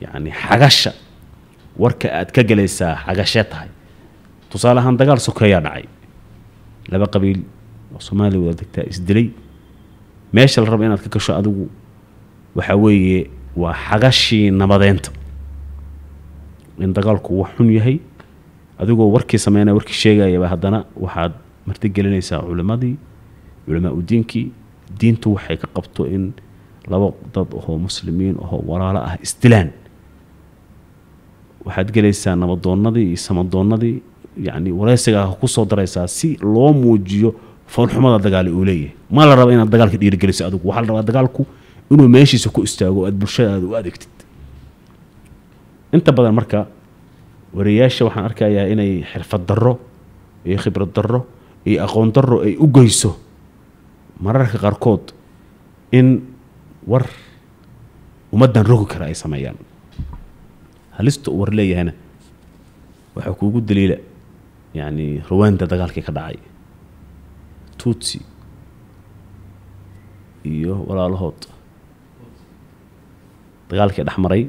yacni xagasha warka aad ka gelaysaa xagashee tahay tusaale ahaan dagaal sokeeyaa dhacay laba qabiil oo soomaaliya wada degtaa isdilay meesha la raba inaad ka gasho adigu waxa weeye waa xagashii nabadeynta in dagaalku wax xun yahay adigoo warkii sameynaya warkii sheegayaba haddana waxaad martigelinaysaa culimmadii culamaa u diinkii diintu waxay ka qabto in laba dad ahoo muslimiin ahoo walaalo ah isdilaan waxaad gelaysaa nabadoonadii iyo samadoonnadii yani wareysigaa kusoo daraysaa si loo muujiyo foolxumada dagaali uu leeyahay ma la raba inaad dagaalka dhiirigeliso adigu waxaa la rabaa dagaalku inuu meeshiisa ku istaago aad bulshadaada u adeegtid inta badan marka wariyaasha waxaan arkayaa inay xirfad darro iyo khibrad darro iyo aqoon darro ay u geyso mararka qaarkood in war ummaddan rogi kara ay sameeyaan halista uu war leeyahayna waxaa kuugu daliila yacni rawaanda dagaalkii ka dhacay tuutsi iyo walaalahood dagaalkii dhexmaray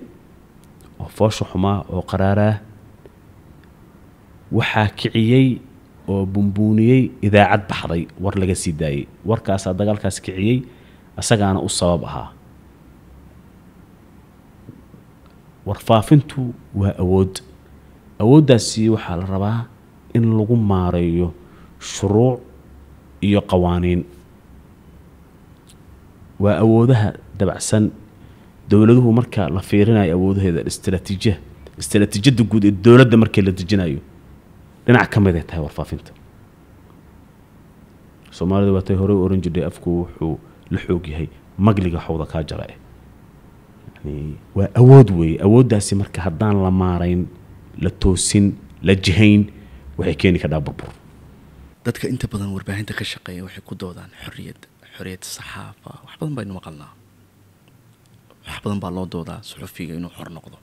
oo foosha xumaa oo qaraaraa waxaa kiciyey oo bumbuuniyey idaacad baxday war laga sii daayey warkaasaa dagaalkaas kiciyey asagaana u sabab ahaa warfaafintu waa awood awooddaasi waxaa la rabaa in lagu maareeyo shuruuc iyo qawaaniin waa awoodaha dabacsan dowladuhu marka la fiirinayo awoodaheeda istraatiijiya istraatiijiyadda guud ee dowladda markii la dejinayo dhinac ka mid ay ah tahay warfaafinta soomaalida waa tay horey u oran jirtay afku wuxuu la xoog yahay magliga xowda kaa jara eh yani waa awood weeye awooddaasi marka haddaan la maarayn la toosin la jihayn waxay keeni kardhaa burbur dadka inta badan warbaahinta ka shaqeeya waxay ku doodaan xoriyad xoriyad saxaafa wax badan baynu maqalnaa wax badan baa loo doodaa suxufiga inuu xor noqdo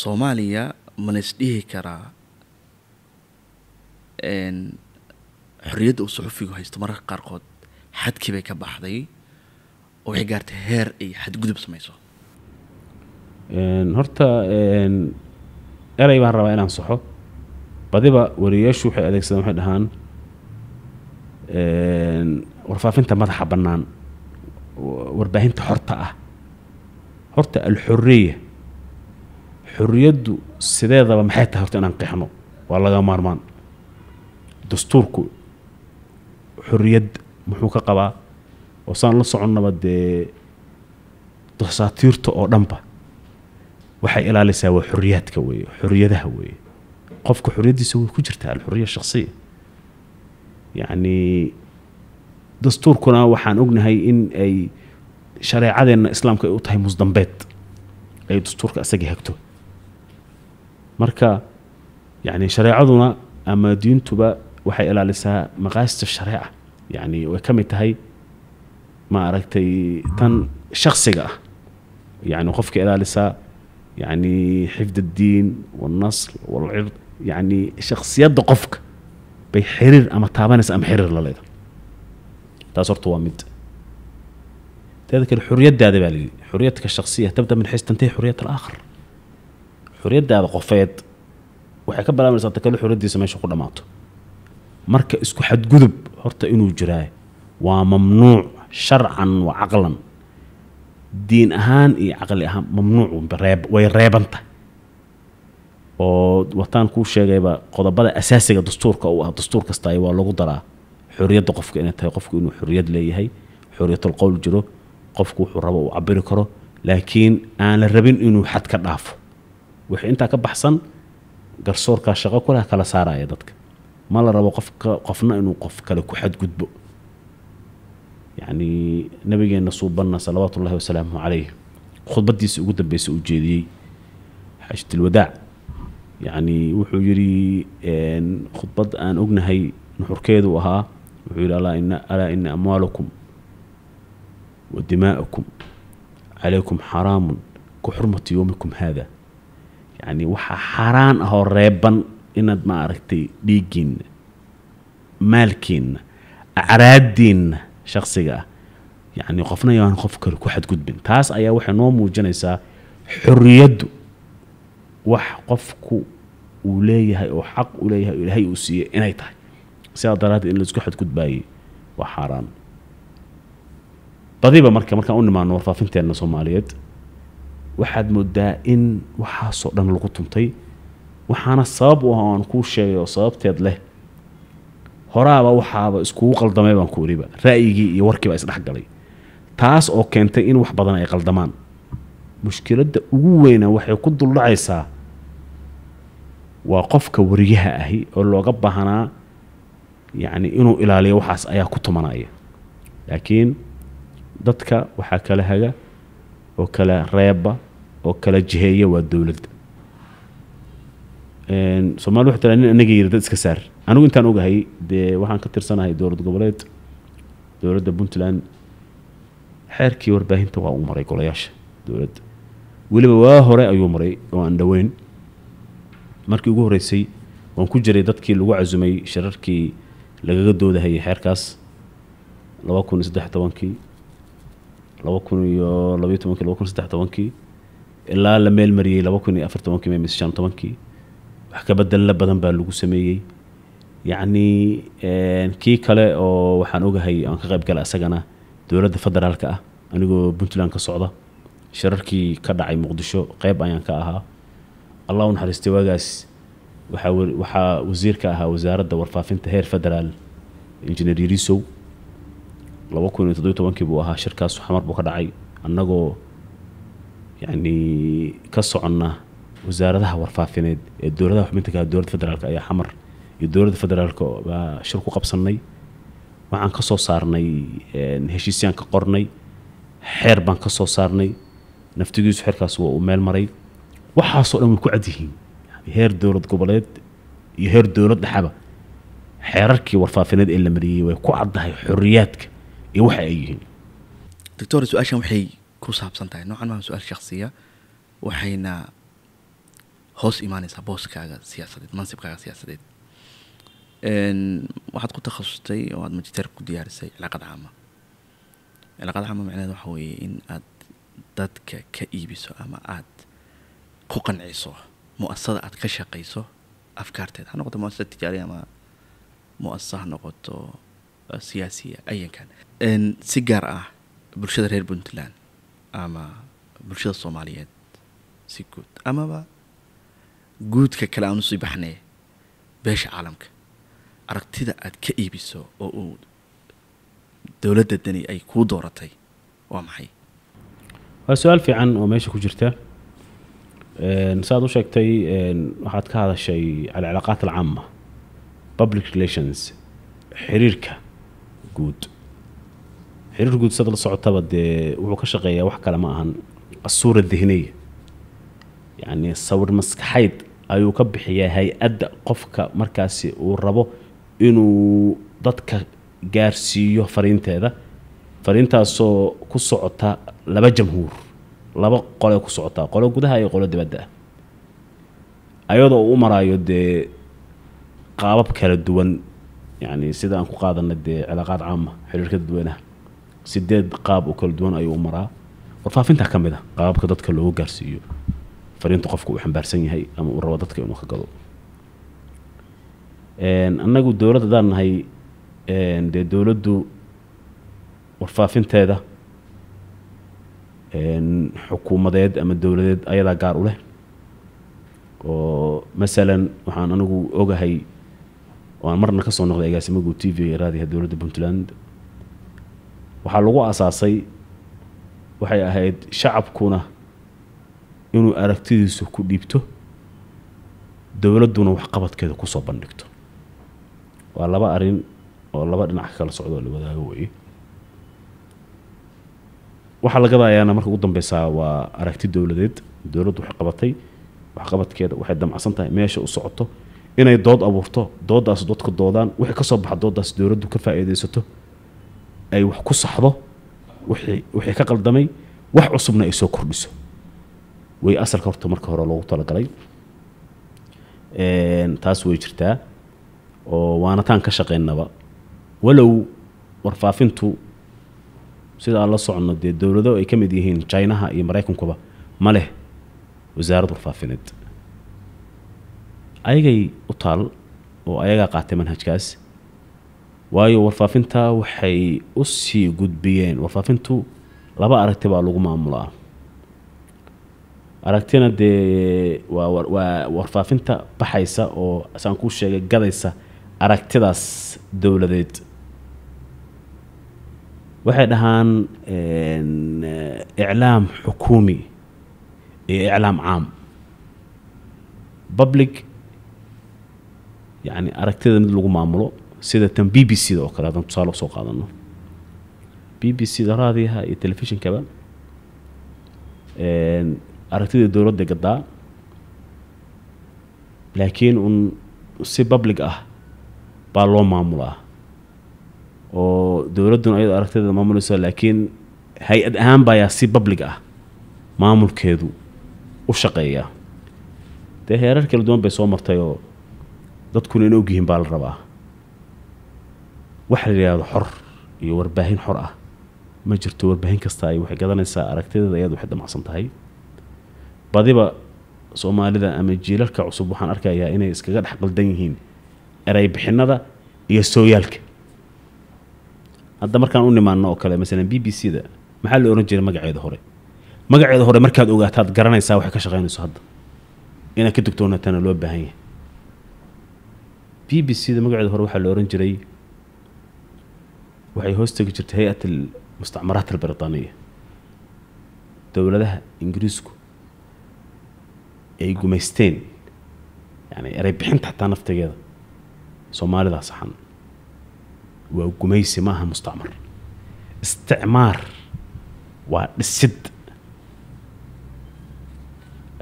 soomaaliya mana dhihi karaa xoriyadda uu suxufigu haysto mararka qaarkood xadkii bay ka baxday oo waxay gaartay heer ay xadgudub samayso horta erey baan rabaa inaan saxo badiba wariyeyaashu waxay adeegsadeen waxay dhahaan warfaafinta madaxa bannaan warbaahinta horta ah horta alxuriya xorriyaddu sideedaba maxay tahay horta inaan qeexno waa laga maarmaan dastuurku xorriyad muxuu ka qabaa oo saan la soconnaba dee dasaatiirta oo dhanba waxay ilaalisaa waa xuriyaadka weeye xuriyadaha weeye qofka xuriyaddiisa way ku jirtaa alxuriya shakhsiya yacnii dastuurkuna waxaan ognahay in ay shareecadeenna islaamka ay u tahay musdambeed ay dastuurka isagii hagto marka yacni shareecaduna ama diintuba waxay ilaalisaa maqaasida shareeca yacni way ka mid tahay ma aragtay tan shaksiga ah yani qofka ilaalisaa yani xifd diin walnasl walcird yani shaksiyadda qofka bay xiriir ama taabanaysa ama xiriir la leedahay taas horta waa mid teeda kale xuriyaddaada baa layidhi xuriyadka shaksiya tabda min xaysu tantahi xuriyat alaakhar xuriyaddaada qofeed waxay ka bilaabanaysaa ta kale xuriyaddiisa meesha ku dhammaato marka isku xadgudub horta inuu jiraa waa mamnuuc sharcan wa caqlan diin ahaan iyo caqli ahaan mamnuuc way reebantah oo wataan kuu sheegayba qodobada asaasiga dastuurka u ah dastuur kastaay waa lagu daraa xoriyadda qofka inay tahay qofku inuu xoriyad leeyahay xoriyatul qowl jiro qofku wuxuu rabo uu cabiri karo laakiin aan la rabin inuu xad ka dhaafo wixii intaa ka baxsan garsoorkaa shaqo kuleh kala saaraya dadka ma la rabo qofka qofna inuu qof kale ku xadgudbo yacnii nabigeena suubanna salawaatullahi wasalaamu calayh khudbadiisa ugu dambeysay uu jeediyey xaajatulwadaac yacnii wuxuu yidhi khudbad aan ognahay nuxurkeedu ahaa wuxuu yidhi alaa ina amwaalakum wa dimaa'ukum calaykum xaraamun ka xurmati yoomikum haada yacnii waxaa xaaraan ahoo reeban inaad maaragtay dhiiggiinna maalkiinna acraaddiinna shakhsiga ah yacni qofna yaan qof kale ku xadgudbin taas ayaa waxay noo muujinaysaa xorriyaddu wax qofku uu leeyahay oo xaq u leeyahay oo ilaahay uu siiyey inay tahay sidaa daraaddeed in laisku xadgudbaayey waa xaaraan badiba marka markaan u nimaano warfaafinteenna soomaaliyeed waxaad moodaa in waxaasoo dhan lagu tuntay waxaana sabab u ah oo aan kuu sheegay oo sababteed leh horaaba waxaaba iskugu qaldamay baan ku iriba ra'yigii iyo warkiiba isdhexgalay taas oo keentay in wax badan ay qaldamaan mushkiladda ugu weyna waxay ku duldhacaysaa waa qofka wariyaha ahi oo looga baahnaa yacni inuu ilaaliyo waxaas ayaa ku tumanaya laakiin dadka waxaa kala haga oo kala reeba oo kala jiheeya waa dowladda somalia waxay tala nin anagii yiri dad iska saar anugu intaan ogahay dee waxaan ka tirsanahay dowlad goboleed dowladda puntland xeerkii warbaahinta waa uu maray golayaasha dowladda weliba waa hore ayuu maray oo aan dhoweyn markii ugu horeysay waan ku jiray dadkii lagu casumay shararkii lagaga doodahayay xeerkaas laba kun saddex tobankii laba kun iyo labaiyo tobankii laba kun saddex tobankii ilaa la meelmariyey laba kun iyo afar tobankii maymis shan tobankii wax ka bedella badan baa lagu sameeyey yacni kii kale oo waxaan ogahay aan ka qayb gala isagana dowladda federaalka ah anigoo puntland ka socda shirarkii ka dhacay muqdisho qeyb ayaan ka ahaa allah u naxariistay waagaas waxaa wasiirka ahaa wasaaradda warfaafinta heer federaal injineer yarisow laba kun iyo toddobiy tobankii buu ahaa shirkaas xamar buu ka dhacay annagoo yacni ka socona wasaaradaha warfaafineed ee dowladaha xubinta ka dowladda federaalka ah ayaa xamar iyo dowladda federaalk baa shir ku qabsanay waxaan ka soo saarnay heshiisyaan ka qornay xeer baan ka soo saarnay naftigiisu xeerkaas waa uu meel maray waxaasoo dhan way ku cadyihiin heer dowlad goboleed iyo heer dowlad dhexaba xeerarkii warfaafineed ee la mariyey way ku caddahay xoriyaadka iyo waxa ay yihiin doctor su-aashan waxay ku saabsan tahay noocan maaha su-aal shaksiya waxayna hoos imaanaysaa booskaaga siyaasadeed mansibkaaga siyaasadeed waxaad ku takhasustay oo aad majiteer ku diyaarisay cilaaqad caama cilaaqad caama macnaheed waxa weeye in aad dadka ka iibiso ama aad ku qanciso mu'asada aad ka shaqayso afkaarteeda ha noqoto muasasad tijaariya ama mu'asasa ha noqoto e, siyaasiya ayankan si gaar ah bulshada reer puntland ama bulshada soomaaliyeed si guud amaba guudka kale aan usii baxnay beesha caalamka aragtida aad ka iibiso oo uu dowladda dani ay kuu dooratay waa maxay waa su-aal fiican oo meesha ku jirta saaad u sheegtay waxaad ka hadashay alcilaaqaat alcaama public relations xiriirka guud xiriirka guud sad la socotaba dee wuxuu ka shaqeeyaa wax kale ma ahan asuura dihniya yacnii sawir maskaxayd ayuu ka bixiyaa hay-adda qofka markaasi uu rabo inuu dadka gaarsiiyo fariinteeda fariintaasoo ku socota laba jamhuur laba qole ku socotaa qolo gudaha iyo qolo dibadda ah ayadoo u maraayo dee qaabab kala duwan yani sida aan ku qaadana dee cilaaqaad caama ah, xiriirka dadweynaha sideed qaab oo kala duwan ayuu u maraa warfaafintaa ka mid a ah qaababka dadka loogu gaarsiiyo fariinta qofka uu xambaarsan yahay ama uu rabo dadka inuu ka gado annagu dowladd hadaan nahay dee dowladdu warfaafinteeda xukuumadeed ama dowladeed ayadaa gaar u leh oo masalan waxaan anigu ogahay oaan marna ka soo noqday agaasimagu t v raadiha dowladda puntland waxaa lagu asaasay waxay ahayd shacabkuna inuu aragtidiisu ku dhiibto dowladduna waxqabadkeeda kusoo bandhigto waa laba arin oo laba dhinac kala socdoo la wadaago weye waxaa lagadayaana marka ugu dambeysaa waa aragti dowladeed dowladdu waxay qabatay waxqabadkeeda waxay damacsan tahay meesha u socoto inay dood abuurto doodaas dadku doodaan wixii kasoo baxa doodaas dowladdu ka faa'iidaysato ay wax ku saxdo wixii ka qaldamay wax cusubna ay soo kordhiso way asalka horta marka hore loogu talagalay taas way jirtaa oo waana taan ka shaqeynaba walow warfaafintu sida la socono dee dowlado ay ka mid yihiin jinaha iyo maraykankuba ma leh wasaarad warfaafineed ayagay u taal oo ayagaa qaatay manhajkaas waayo warfaafinta waxay u sii gudbiyeen warfaafintu laba aragti baa lagu maamulaa aragtina dee waa warfaafinta baxaysa oo saan kuu sheegay gadaysa aragtidaas dowladeed waxay dhahaan eh, iclaam xukuumi iyo iclaam caam public yani aragtida mid lagu maamulo sidatan b b c da oo kale haddaan tusaale usoo qaadano b b c da raadiyaha iyo telefishinkaba aragtida dowladda gadaa laakiin un si public ah baa loo maamulaa oo dowladdun ayadoo aragteeda maamulayso laakiin hay-ad ahaan baayaa si bablic ah maamulkeedu u shaqeeya dee heerar kala duwan bay soo martay oo dadkuna in ogyihiin baa la rabaa waxa la yidhaahdo xor iyo warbaahin xor ah ma jirto warbaahin kasta ay waxay gadanaysaa aragtideeda ayaad waxay damacsan tahay badiba soomaalida ama jiilalka cusub waxaan arkayaa inay iskaga dhex qaldan yihiin ereybixinnada iyo sooyaalka hadda markaan u nimaano oo kale masalan b b c da maxaa la oran jiray magaceeda hore magaceeda hore markaad ogaataad garanaysaa waxay ka shaqaynayso hadda inaad ka dugtoonaataana loo baahan yahay b b c da magaceeda hore waxaa la ohan jiray waxay hoostegi jirtay hay-at almustacmaraat albriطaaniya dowladaha ingiriisku ay gumaysteen yani ereybixinta xataa naftigeeda soomaalidaa saxan waa gumaysi maaha mustacmar isticmaar waa dhisid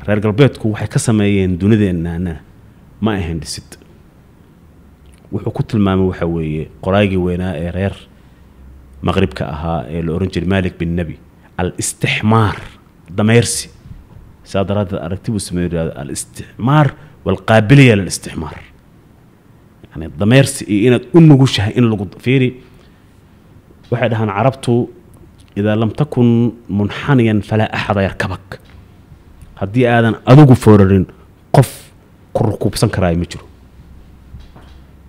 reer galbeedku waxay ka sameeyeen dunideennaana ma ahayn dhisid wuxuu ku tilmaamay waxa weeye qoraagii weynaa ee reer maqribka ahaa ee la oran jiray malik bin nebi al istixmaar dameyrsi sidaa daraaddeed aragti buu sameeyo al isticmaar walqaabiliya lil yani dameersi iyo inaad u nugushahay in lagu fiiri waxay dhahaan carabtu idaa lam takun munxaniyan falaa axada yarkabak haddii aadan adigu foorarin qof ku rukuubsan karaayo ma jiro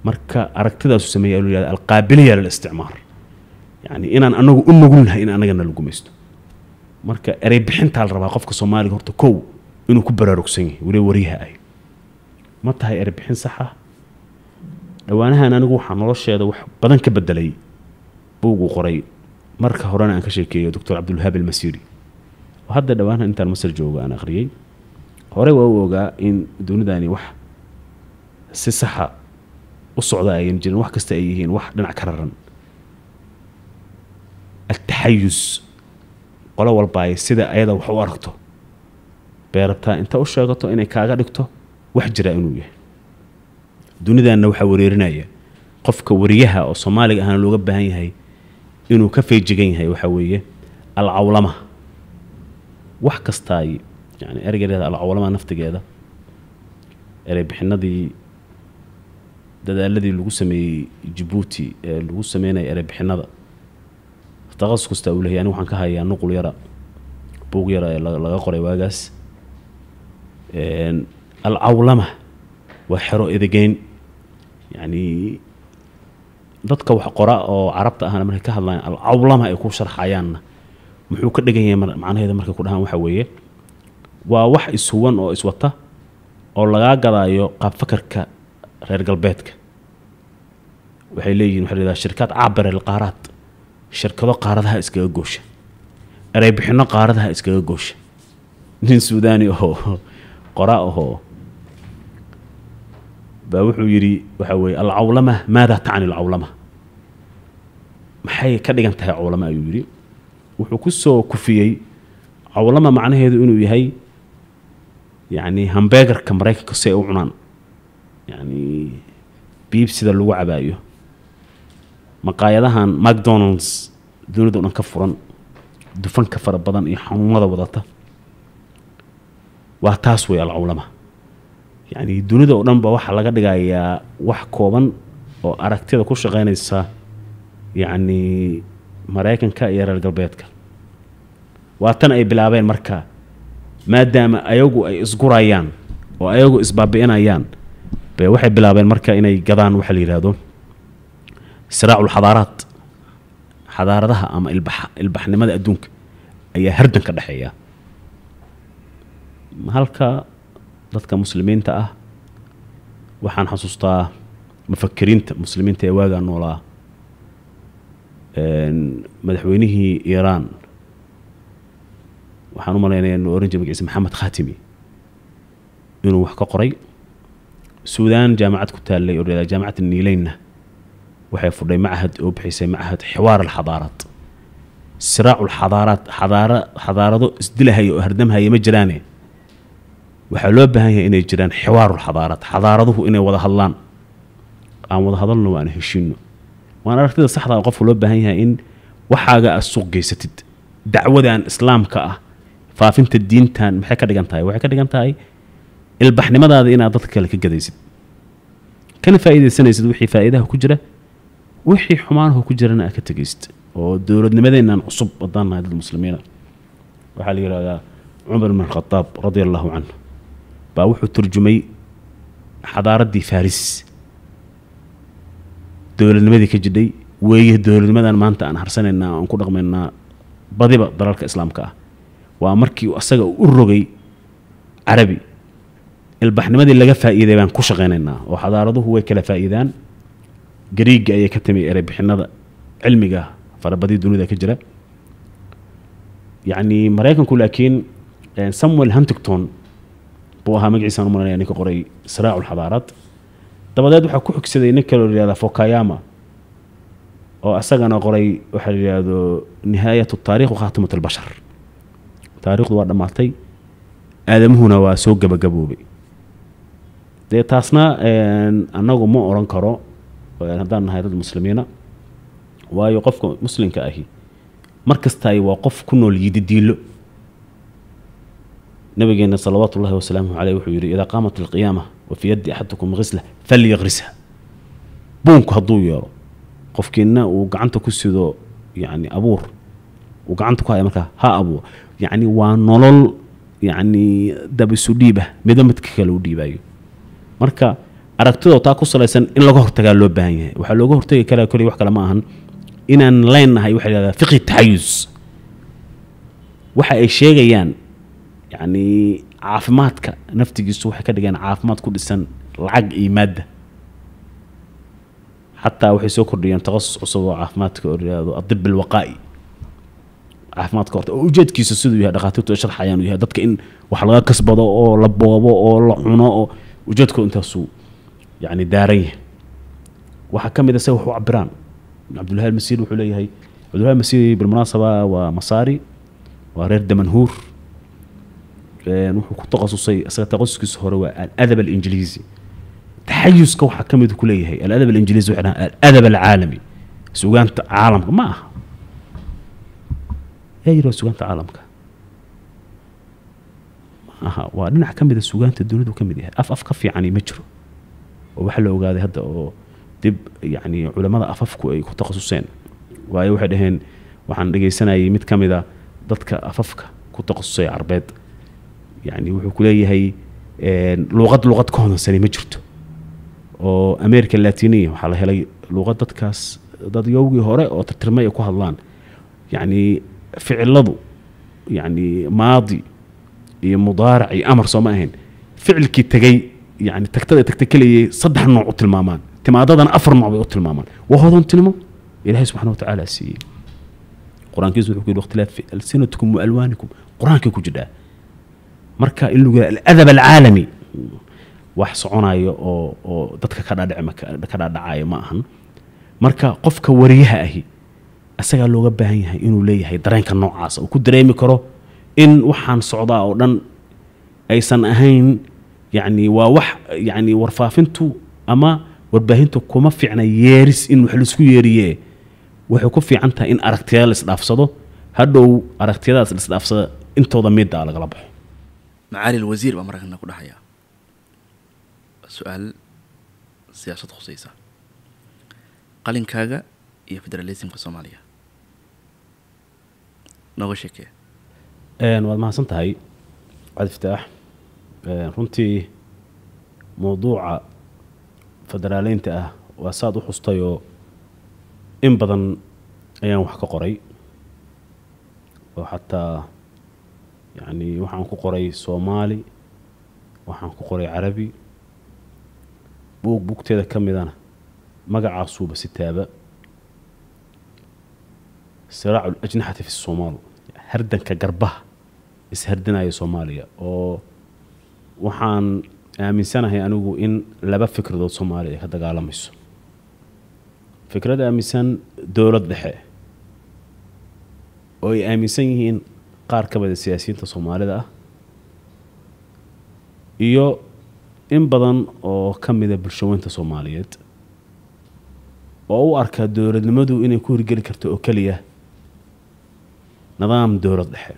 marka aragtidaasu sameeya loo yihahda alqaabiliya lilisticmaar yacni inaan anagu u nugulnahay in anagana lagu maysto marka erey bixintaa la rabaa qofka soomaaliga horta kow inuu ku baraarugsan yahay weli wariyaha ah ma tahay ereybixin sax ah dhawaanahan anigu waxaa nolosheeda wax badan ka bedelay buugu qoray marka horena aan ka sheekeeyo doctor cabdulwahaab almasiiri oo hadda dhawaanhan intaan masar joogo aan akhriyey hore waa u ogaa in dunidaani wax si saxa u socda ayan jirin wax kasta ay yihiin wax dhinac ka raran altaxayus qolo walbaay sida ayada wax u aragto beerabtaa inta u sheegato inay kaaga dhigto wax jiraa inuu yahay dunidaanna waxaa wereerinaya qofka wariyaha oo soomaaliga ahna looga baahan yahay inuu ka feejigan yahay waxaa weeye alcawlama wax kastaay yani ereyga alcawlama naftigeeda ereybixinadii dadaaladii lagu sameeyey jibuuti ee lagu sameynaya ereybixinada taqasus kastaa uu lehay anigu waxaan ka hayaa nuqul yara buug yara ee laga qoray waagaas alcawlama waa xero edegeyn yani dadka wax qora oo carabta ahna markay ka hadlayaan alcawlama ay ku sharxayaanna muxuu ka dhegan yahay macnaheeda markay ku dhahaan waxa weeye waa wax ishuwan oo iswata oo lagaa gadaayo qaabfakarka reer galbeedka waxay leeyihin waxa layidhaha shirkaad caabare lqaaraad shirkado qaaradaha iskaga goosha ereybixinno qaaradaha iskaga goosha nin suudaani oo qora ahoo baa wuxuu yidhi waxa weeye alcawlama maadaa tacni alcawlama maxay ka dhigan tahay cawlama ayuu yidhi wuxuu ku soo kufiyey cawlama macnaheedu inuu yahay yacni hambegarka maraykanka si ay u cunaan yacni biib sida lagu cabaayo maqaayadahan macdonalds dunida o dhan ka furan dufanka fara badan iyo xanuunada wadata waa taas wey alcawlama yani dunida oo dhanba waxaa laga dhigayaa wax kooban oo aragtida ku shaqeynaysa yacni maraykanka iyo reer galbeedka waa tan ay bilaabeen marka maadaama ayagu ay isgurayaan oo ayagu isbaabi'inayaan be waxay bilaabeen marka inay gadaan waxa la yidhaahdo siraaculxadaaraad xadaaradaha ama ilba ilbaxnimada adduunka ayaa hardan ka dhexeeya halka dadka muslimiinta ah waxaan xasuustaa mufakiriinta muslimiinta ee waagaa noolaa madaxweynihii iiraan waxaan u malaynaya inuu oran jir magaciise maxamed khaatimi inuu wax ka qoray suudaan jaamacad ku taallay oo la jaamacadda niileynna waxay fudhay machad oo bixisay machad xiwaar alxadaarad siraacu lxadaaraad xadaara xadaarado isdilahaya oo hardamhaya ma jiraane waxaa loo baahan yahay inay jiraan xiwaarul xadaarad xadaaraduhu inay wada hadlaan aan wada hadalno aan heshiino waana aragtida saxda ah qofku loo baahan yahay in waxaaga aad suuq geysatid dacwadan islaamka ah faafinta diintan maxay ka dhigan tahay waxay ka dhigan tahay ilbaxnimadaada inaad dadka kale ka gadaysid kana faa'iidaysanaysid wixii faa'iidaha ku jira wixii xumaanahu ku jirana aad ka tegaysid oo dowladnimadeennan cusub haddaan nahay dad muslimiina waxaa la yidhahdaa cumar bin khadaab radia allahu canhu baa wuxuu turjumay xadaaraddii faris dowladnimadii ka jidhay weeye dowladnimadan maanta aan harsanaynaa aan ku dhaqmaynaa badiba dalalka islaamka ah waa markii asaga u rogay carabi ilbaxnimadii laga faa'iiday baan ku shaqaynaynaa oo xadaaraduhu way kala faa'iidaan gariiga ayay ka timi erebixinada cilmiga farabadii dunida ka jira yacnii maraykanku laakiin eh, samuel huntington buu ahaa magaciisaan umalanaya ninka qoray siraacu lxadaarad dabadeed waxaa ku xogsaday nin kaloo yihahda fokayama oo asagana qoray waxaa layidhaahdo nihaayatu taarikh khaatimat albashar taariikhdu waa dhammaatay aadamuhuna waa soo gabagaboobay dee taasna anagu ma oran karo haddaan nahay dad muslimiina waayo qofka muslimka ahi mar kasta waa qof ku nool yididiilo nabigeena salawaatu ullahi wasalaamuhu caleyh wuxuu yidhi idaa qaamat alqiyaama wafii yadi yaddi axadukum qisla falyaqrisha buunku hadduu yeero qofkiina uu gacanta ku sido yacni abuur uu gacanta ku haya markaa ha abuur yacni waa nolol yacni dab isu dhiibah midba midka kale u dhiibaayo marka aragtidoo taa ku salaysan in laga hortagaa loo baahan yahay waxaa looga hortagi karaa koley wax kale ma ahan inaan leennahay waxay dhahdaa fiqhi taxayus waxa ay sheegayaan yani caafimaadka naftigiisu waxay ka dhigeen caafimaad ku dhisan lacag iyo maadda xataa waxay soo kordhiyeen takasus cusub oo caafimaadka orado adib alwaqaa'i caafimaadka horta oo ujeedkiisa siduu yahay dhakhaatiirtu ay sharxayaan uu yahay dadka in wax laga kasbado oo la boobo oo la cuno oo ujeedkooda intaasuu yani daaran yahay waxaa ka mid a ah se waxu cabiraan cabdullahi almasiir wuxuu leeyahay cabdullahi almasiir bilmunaasaba waa masaari waa reer damanhuur wuxuu ku taqasusay isaga taqasuskiisa hore waa aladab alinjiliisi taxayuska waxaa ka mid kuleeyahay aladab alinjiliisi waxay dhahaan aladab alcaalami sugaanta caalamka ma aha yaa yidhi waa sugaanta caalamka ma aha waa dhinac ka mida ah sugaanta dunidu ka mid yahay af af ka fiicani ma jiro oo waxaa la ogaaday hadda oo dib yacni culamada afafku ay ku taqasuseen waayo waxay dhaheen waxaan dhegaysanayay mid ka mida ah dadka afafka ku taqasusay carbeed yani wuxuu kuleeyahay luuqad luuqad ka hodansani ma jirto oo america latiniya waxaa la helay luuqad dadkaas dad yowgii hore oo tirtirmay ay ku hadlaan yacni ficiladu yacni maadi iyo mudaarac iyo amar sooma ahayn ficilkii tegey yani tagtada tagtay keliyay saddex nooc u tilmaamaan timaadadana afar nooc bay u tilmaamaan waa hodantinimo ilahay subxana watacaala siiyey qur-aankiisu wuxuu ku yidhi waqtilaafi alsinatikum wa alwaanikum qur-aankay ku jidhaa marka in lagu aladab alcaalami wax soconayo oo oo dadka ka dhadhcka dhadhacayo ma ahan marka qofka wariyaha ahi asagaa looga baahan yahay inuu leeyahay dareenka noocaas uu ku dareemi karo in waxaan socdaa oo dhan aysan ahayn yacni waa wax yacni warfaafintu ama warbaahintu kuma fiicna yeeris in wax laisku yeeriye waxay ku fiican tahay in aragtiyada la isdhaafsado hadhow aragtiyadaas la isdhaafsada intooda miiddaa lagala baxo macaali lwasiir baa mareykanna ku dhahayaa su-aal siyaasad khusaysa qalinkaaga iyo federalismka soomaaliya nooga sheekee waad mahadsan tahay cabdi fataax runtii mowduuca federaaleynta ah waa saad u xustayoo in badan ayaan wax ka qoray oo xataa yacnii waxaan ku qoray soomaali waxaan ku qoray carabi buug bugteeda ka midana magacaasuuba si taaba siraacu lajnaxati fi somaal hardanka garbaha ishardinaya soomaaliya oo waxaan aaminsanahay anigu in laba fikradood soomaaliya ay ka dagaalamayso fikrad aaminsan dowlad dhexe oo ay aaminsan yihiin qaar ka mid mida ah siyaasiyiinta soomaalida ah iyo in badan oo ka mida ah bulshaweynta soomaaliyeed oo u arkaa dowladnimadu inay ku hirgeli karto oo keliya nidaam dowlad dhexe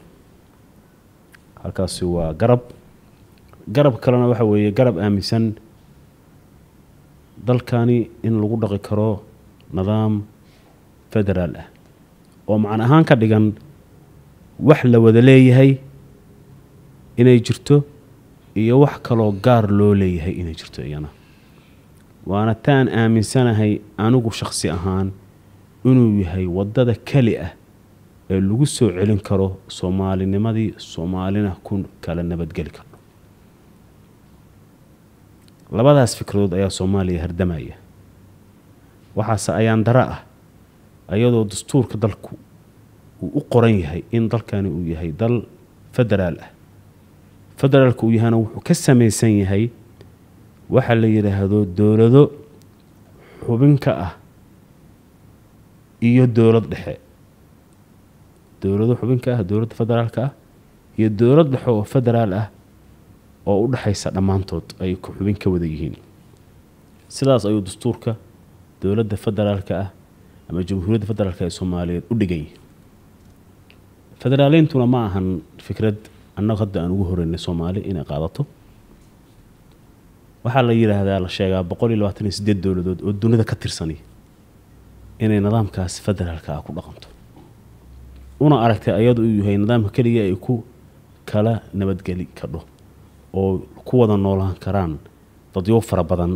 halkaasi waa garab garab kalena waxa weeye garab aaminsan dalkani in lagu dhaqi karo nidaam federaal ah oo macan ahaan ka dhigan wax la wada leeyahay inay jirto iyo wax kaloo gaar loo leeyahay inay jirto iyana waana taan aaminsanahay anigu shakhsi ahaan inuu yahay waddada keli ah ee lagu soo celin karo soomaalinimadii soomaalina ku kala nabadgeli karo labadaas fikradood ayaa soomaaliya hardamaya waxaase ayaan dara ah ayadoo dastuurka dalku wuu u qoran yahay in dalkani uu yahay dal federaal ah federaalka uu yahayna wuxuu ka samaysan yahay waxa la yidhaahdo dowlado xubinka ah iyo dowlad dhexe dowlado xubin ah dowladda federaalka ah iyo dowlad dhexe oo federaal ah oo u dhexaysa dhammaantood ay xubin ka wada yihiin sidaas ayuu dastuurka dowladda federaalka ah ama jamhuuriyadda federaalka ee soomaaliyeed u dhigay federaaliyintuna ma ahan fikrad annagu hadda aan ugu horeynay soomaali inay qaadato waxaa la yidhaahdaa la sheegaa boqol iyo labaatan iyo sideed dowladood oo dunida ka tirsani inay nidaamkaas federaalka ah ku dhaqanto una aragtay ayadu uu yahay nidaamka keliya ay ku kala nabadgeli kadho oo ku wada noolaan karaan dadyo fara badan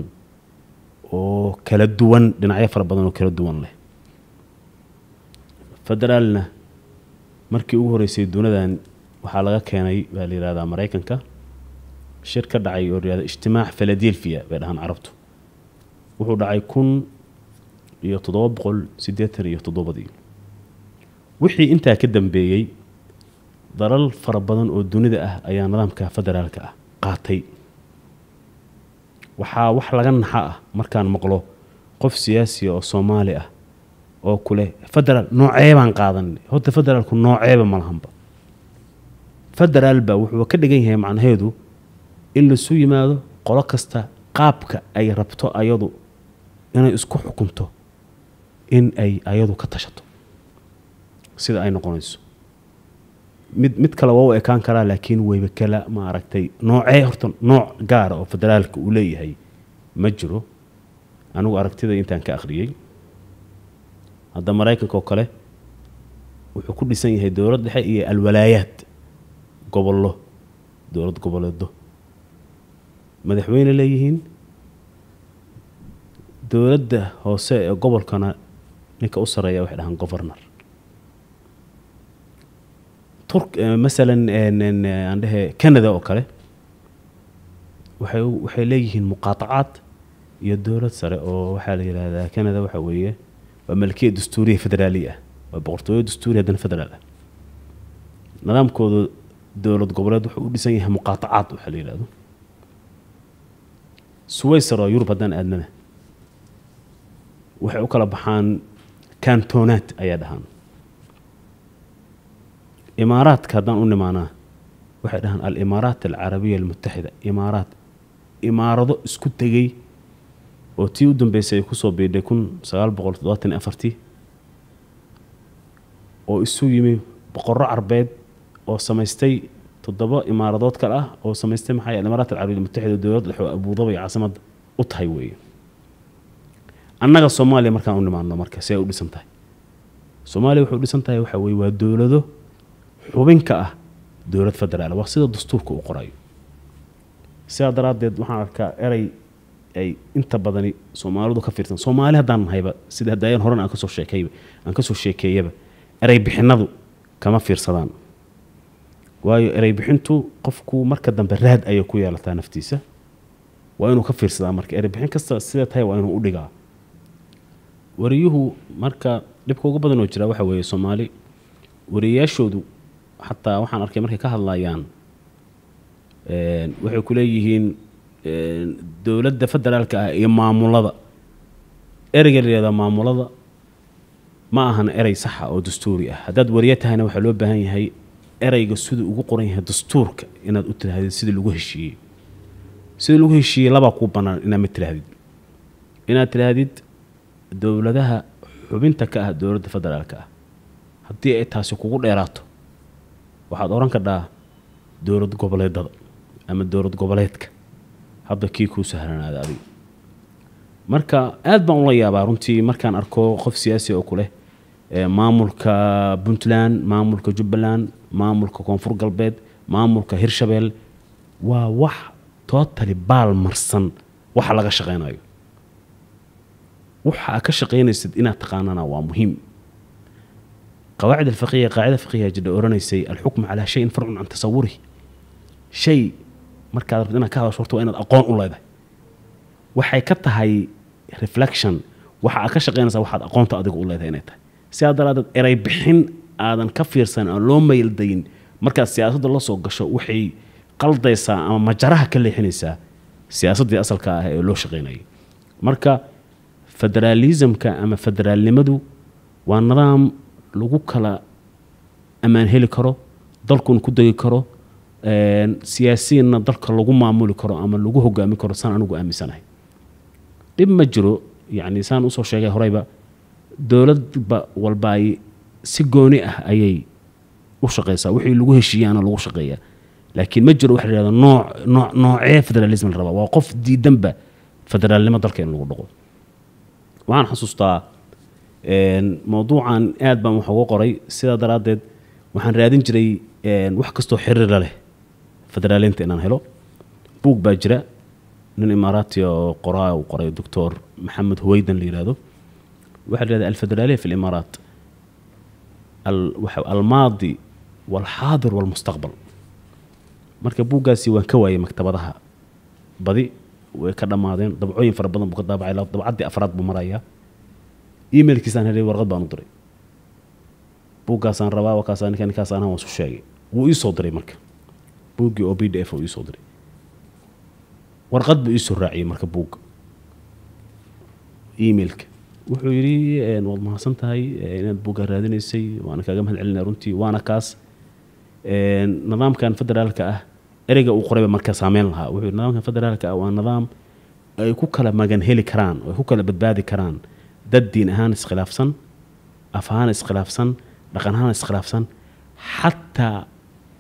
oo kala duwan dhinacyo fara badan oo kala duwan leh federaalna markii ugu horeysay duunadan waxaa laga keenay baa la yidhahdaa maraykanka shir ka dhacay oo layihahda ijtimaac philadelphia bay dhahaan carabtu wuxuu dhacay kun iyo toddoba boqol siddeetan iyo toddobadii wixii intaa ka dambeeyey dalal fara badan oo dunida ah ayaa nidaamka federaalka ah qaatay waxaa wax laga naxa ah markaan maqlo qof siyaasiya oo soomaali ah oo kule federaal nooceebaan qaadanay horta federaalku nooceeba malahanba federaalba wuxuu ka dhigan yahay macnaheedu in laisu yimaado qolo kasta qaabka ay rabto ayadu inay isku xukunto in ay ayadu ka tashato sida ay noqonayso mid mid kale waa u ekaan karaa laakiin weyba kala ma aragtay noocee horta nooc gaara oo federaalka uu leeyahay ma jiro anigu aragtida intaan ka akhriyey hadda maraykanka oo kale wuxuu ku dhisan yahay dowlad dhexe iyo alwalaayaad gobollo dowlad goboleedo madaxweyne leeyihiin dowladda hoose ee gobolkana ninka u sareeya waxay dhahaan governar eh, masalan eh, aandhehe canada oo kale waxay leeyihiin muqaatacaad iyo dowlad sare oo waxaa la yihahdaa canada waxa weeye waa malkiya dastuuriya federaali ah waa boqortooyo dastuuri haddana federaal ah nidaamkooda dowlad goboleed wuxuu u dhisan yahay muqaatacaad waxa la yidhahdo suwayser yurub haddaan aadnana waxay u kala baxaan kantonaat ayaa dhahaan imaaraadka haddaan u nimaanaa waxay dhahaan alimaaraat alcarabiya almutaxida imaaraat imaarado isku tegey oo tii u dambeysay kusoo biidhay kun sagaal boqol toddobaatan afartii oo isu yimi boqoro carbeed oo samaystay toddoba imaaradood kale ah oo samaystay maxaa imaaraat alcarabiya almutaxida dowlad dhexe oo abuudaba u tahay weeye annaga soomaaliya markaan u nimaadno marka si ay u dhisan tahay soomaaliya waxay u dhisan tahay waxaa weeye waa dowlado xubinka ah dowlad federaal waa sida dastuurka u qorayo sidaa daraaddeed waxaan arkaa erey ay inta badani soomaalidu ka fiirsan soomaali haddaan nahayba sida hadaayan horena aan kasoo sheekeyba aan kasoo sheekeeyaba ereybixinadu kama fiirsadaan waayo ereybixintu qofku marka dambe raad ayay ku yeelataa naftiisa waa inuu ka fiirsadaa marka ereybixin kasta sida tahay waa inuu u dhigaa wariyuhu marka dhibka ugu badanoo jira waxa weeye soomaali wariyayaashoodu xataa waxaan arkay markay ka hadlayaan waxay kuleeyihiin dowladda federaalka ah iyo maamulada ereyga maamulada ma ahan erey saxa ah oo dastuuri ah haddaad warya tahayna waxaa loo baahan yahay erayga siduu ugu qoran yahay dastuurka inaad u tirahdid sidii lagu heshiiyey sidii lagu heshiiyey labaa kuu bannaan inaad ma tirahdid inaad tirahdid dowladaha xubinta ka ah dowladda federaalka ah haddii ay taasi kugu dheeraato waxaad oran kardhaa dowlad goboleedada ama dowlad goboleedka hadda kii kuu sahlanaada adigu marka aad baan ula yaabaa runtii markaan arko qof siyaasi oo kuleh eh, maamulka puntland maamulka jubbaland maamulka koonfur galbeed maamulka hirshabeel waa wax tootali baal marsan waxa laga shaqaynayo waxa ka shaqaynaysid inaad taqaanana waa muhiim qawaacid alfaqihiya qaacida faqihiya jidha oranaysay alxukmu calaa shayin farcun can tasawurih shay markaad rabto inaad ka hadasho horta waa inaad aqoon u leedahay waxay ka tahay reflection waxa aad ka shaqaynaysaa waxaad aqoonta adiga u leedahay inay tahay sidaa daraaddeed eray bixin aadan ka fiirsan aan loo mayldayin markaad siyaasadda lasoo gasho waxay qaldaysaa ama majaraha ka leexinaysaa siyaasaddii asalka ah ee loo shaqaynayay marka federaalisamka ama federaalnimadu waa nidaam lagu kala ammaan heli karo dalkun ku degi karo siyaasiyiinna dalka lagu maamuli karo ama lagu hogaami karo saan anigu aaminsanahay dhib ma jiro yani saan usoo sheegay horeyba dowladba walba ay si gooni ah ayay u shaqeysaa wixii lagu heshiiyaana lagu shaqeeyaa laakiin ma jiro waxa la noo noocee federaalism la rabaa waa qof diidanba federaalnimo dalka in lagu dhaqo waxaan xasuustaa mowduucan aad baan wax uga qoray sidaa daraaddeed waxaan raadin jiray wax kastoo xiriir la leh federaalinta inaan helo buug baa jira nin imaaraati oo qoraa uu qoray doctor maxamed huweydan la yidhaahdo waxaa la alfederaaliya fi limaaraat almaadi walxaadir walmustaqbal marka buuggaasi waan ka waayay maktabadaha badi way ka dhammaadeen dabcooyin fara badan buu ka daabacay dabcaddii afraad buu marayaa emailkiisaan helay warqad baan u diray buuggaasaan rabaa wakaasaan ninkaa ninkaas waan isu sheegay wuu ii soo diray marka buuggii oo b d f iisoo diray warqad buu iisoo raaciyey marka buugga emailka wuxuu yidhi waad mahadsan tahay inaad buuggaa raadinaysay waana kaaga mahad celinaa runtii waana kaas nidaamkan federaalka ah ereyga uu qorayba marka saameyn lahaa wuxuu yidhi nidaamkan federaalka ah waa nidaam ay ku kala magan heli karaan oo ay ku kala badbaadi karaan dad diin ahaan iskhilaafsan af ahaan iskhilaafsan dhaqan ahaan iskhilaafsan xataa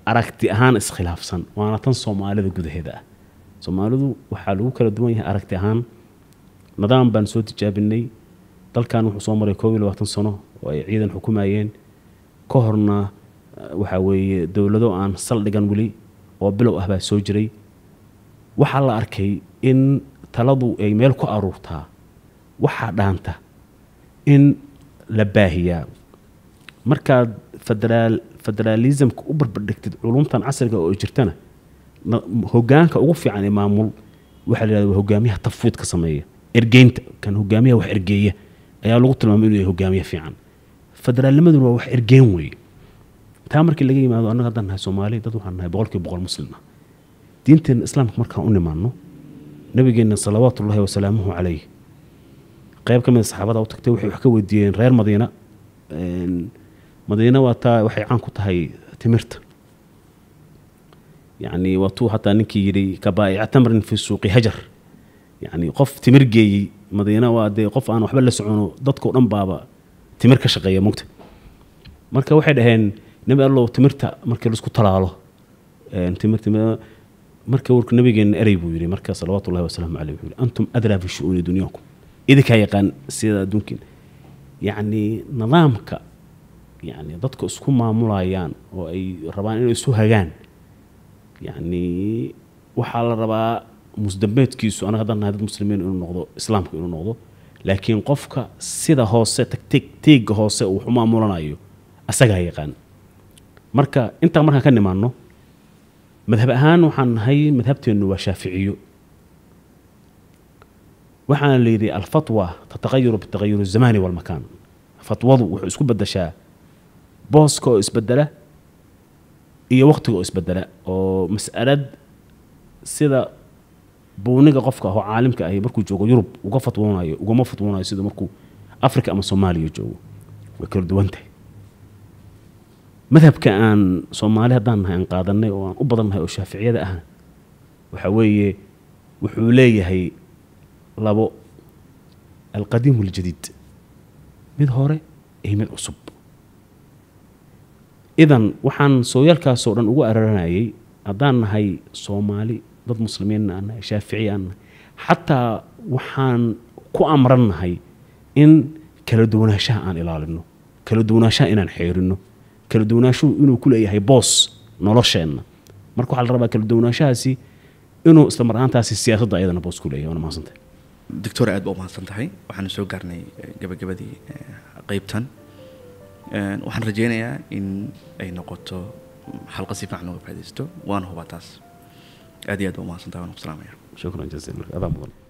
aragti ahaan iskhilaafsan waana tan soomaalida gudaheeda ah soomaalidu waxaa lagu kala duwan yahay aragti ahaan nidaam baan soo tijaabinay dalkan wuxuu soo maray koob iyo labaatan sano oo ay ciidan xukumayeen ka horna eh, waxaa weeye dowlado aan sal dhigan weli oo bilow ah baa soo jiray waxaa la arkay in taladu ay meel ku aruurtaa waxaa dhaanta in la baahiyaa markaad federaal federaalisamka u barbardhigtid culumtan casriga ah oo jirtana hogaanka ugu fiican ee maamul waxaa la yidhahda hogaamiyaha tafwiidka sameeya ergeynta kan hogaamiyaha wax ergeeya ayaa lagu tilmaamay inuu yahay hogaamiye fiican federaalnimaduna waa wax ergeyn weeye taa markii laga yimaado annaga haddaan nahay soomaali dad waxaan nahay boqolkiiba boqol muslimna ah. diinteenna islaamka markaan u nimaanno nabigeenna salawaatullaahi wasalaamuhu calayh qayb ka mid a ah saxaabada u tagtay waxay wax ka weydiiyeen reer madiina madiina waa taa waxay caan ku tahay timirta yani waa tuu hataa ninkii yidhi kabaa'ica tamrin fi suuqi hajar yani qof timir geeyey madiine waa dee qof aan waxba la socono dadkao dhan baaba timir ka shaqeeya mugta marka waxay dhaheen nebi allow timirta markii laisku talaalo marka warku nabigeenna erey buu yidhi marka salawaatu ullahi wasalaamu caleyh wuxuu yidhi antum adraa fi shu'uuni dunyaakum idinkaa yaqaan sida adduunkiina yacni nidaamka yani dadka isku maamulayaan oo ay rabaan inay isu hagaan yani waxaa la rabaa musdambeedkiisu anaga haddaan nahay dad muslimiin inuu noqdo islaamka inuu noqdo laakiin qofka sida hoose tagteg teega hoose uu waxu asagaa yaqaan marka intaa markaan ka nimaanno madhab ahaan waxaan nahay madhabteennu waa shaaficiyo waxaana la yidhi alfatwa tataqayuru bitaqayuru zamani walmakaan fatwadu wuxuu isku badashaa booska oo isbedela iyo waqtiga oo isbedela oo mas'alad sida buuniga qofka ahoo caalimka ahi markuu joogo yurub uga fatwoonayo ugama fatwoonayo sida markuu africa ama soomaaliya joogo way kala duwantahay madhabka aan soomaali haddaan nahay aan qaadanay oo aan u badan nahay oo shaaficiyada ah waxa weeye wuxuu leeyahay labo alqadiim waljadiid mid hore iyo mid cusub idan waxaan sooyaalkaasoo dhan ugu araranayay haddaan nahay soomaali dad muslimiinna anahay shaafici annahay xataa waxaan ku amrannahay in kala duwanaanshaha aan ilaalino kala duwanaashaha inaan xeerino kala duwanaashuhu inuu ku leeyahay boos nolosheenna marka waxaa la rabaa kala duwanaanshahaasi inuu islamar ahaantaasi siyaasadda ayadana boos ku leeyahay waana mahadsantahay doctor aad baa u mahadsan tahay waxaanu soo gaarnay eh, gabagabadii eh, qaybtan waxaan rajeynayaa in ay noqoto xalqa si fiican uga faaidaysto waana hubaa taas aad iyo aad waa umahadsantahay waan ku salaamaya shukran jaziila abaa mudan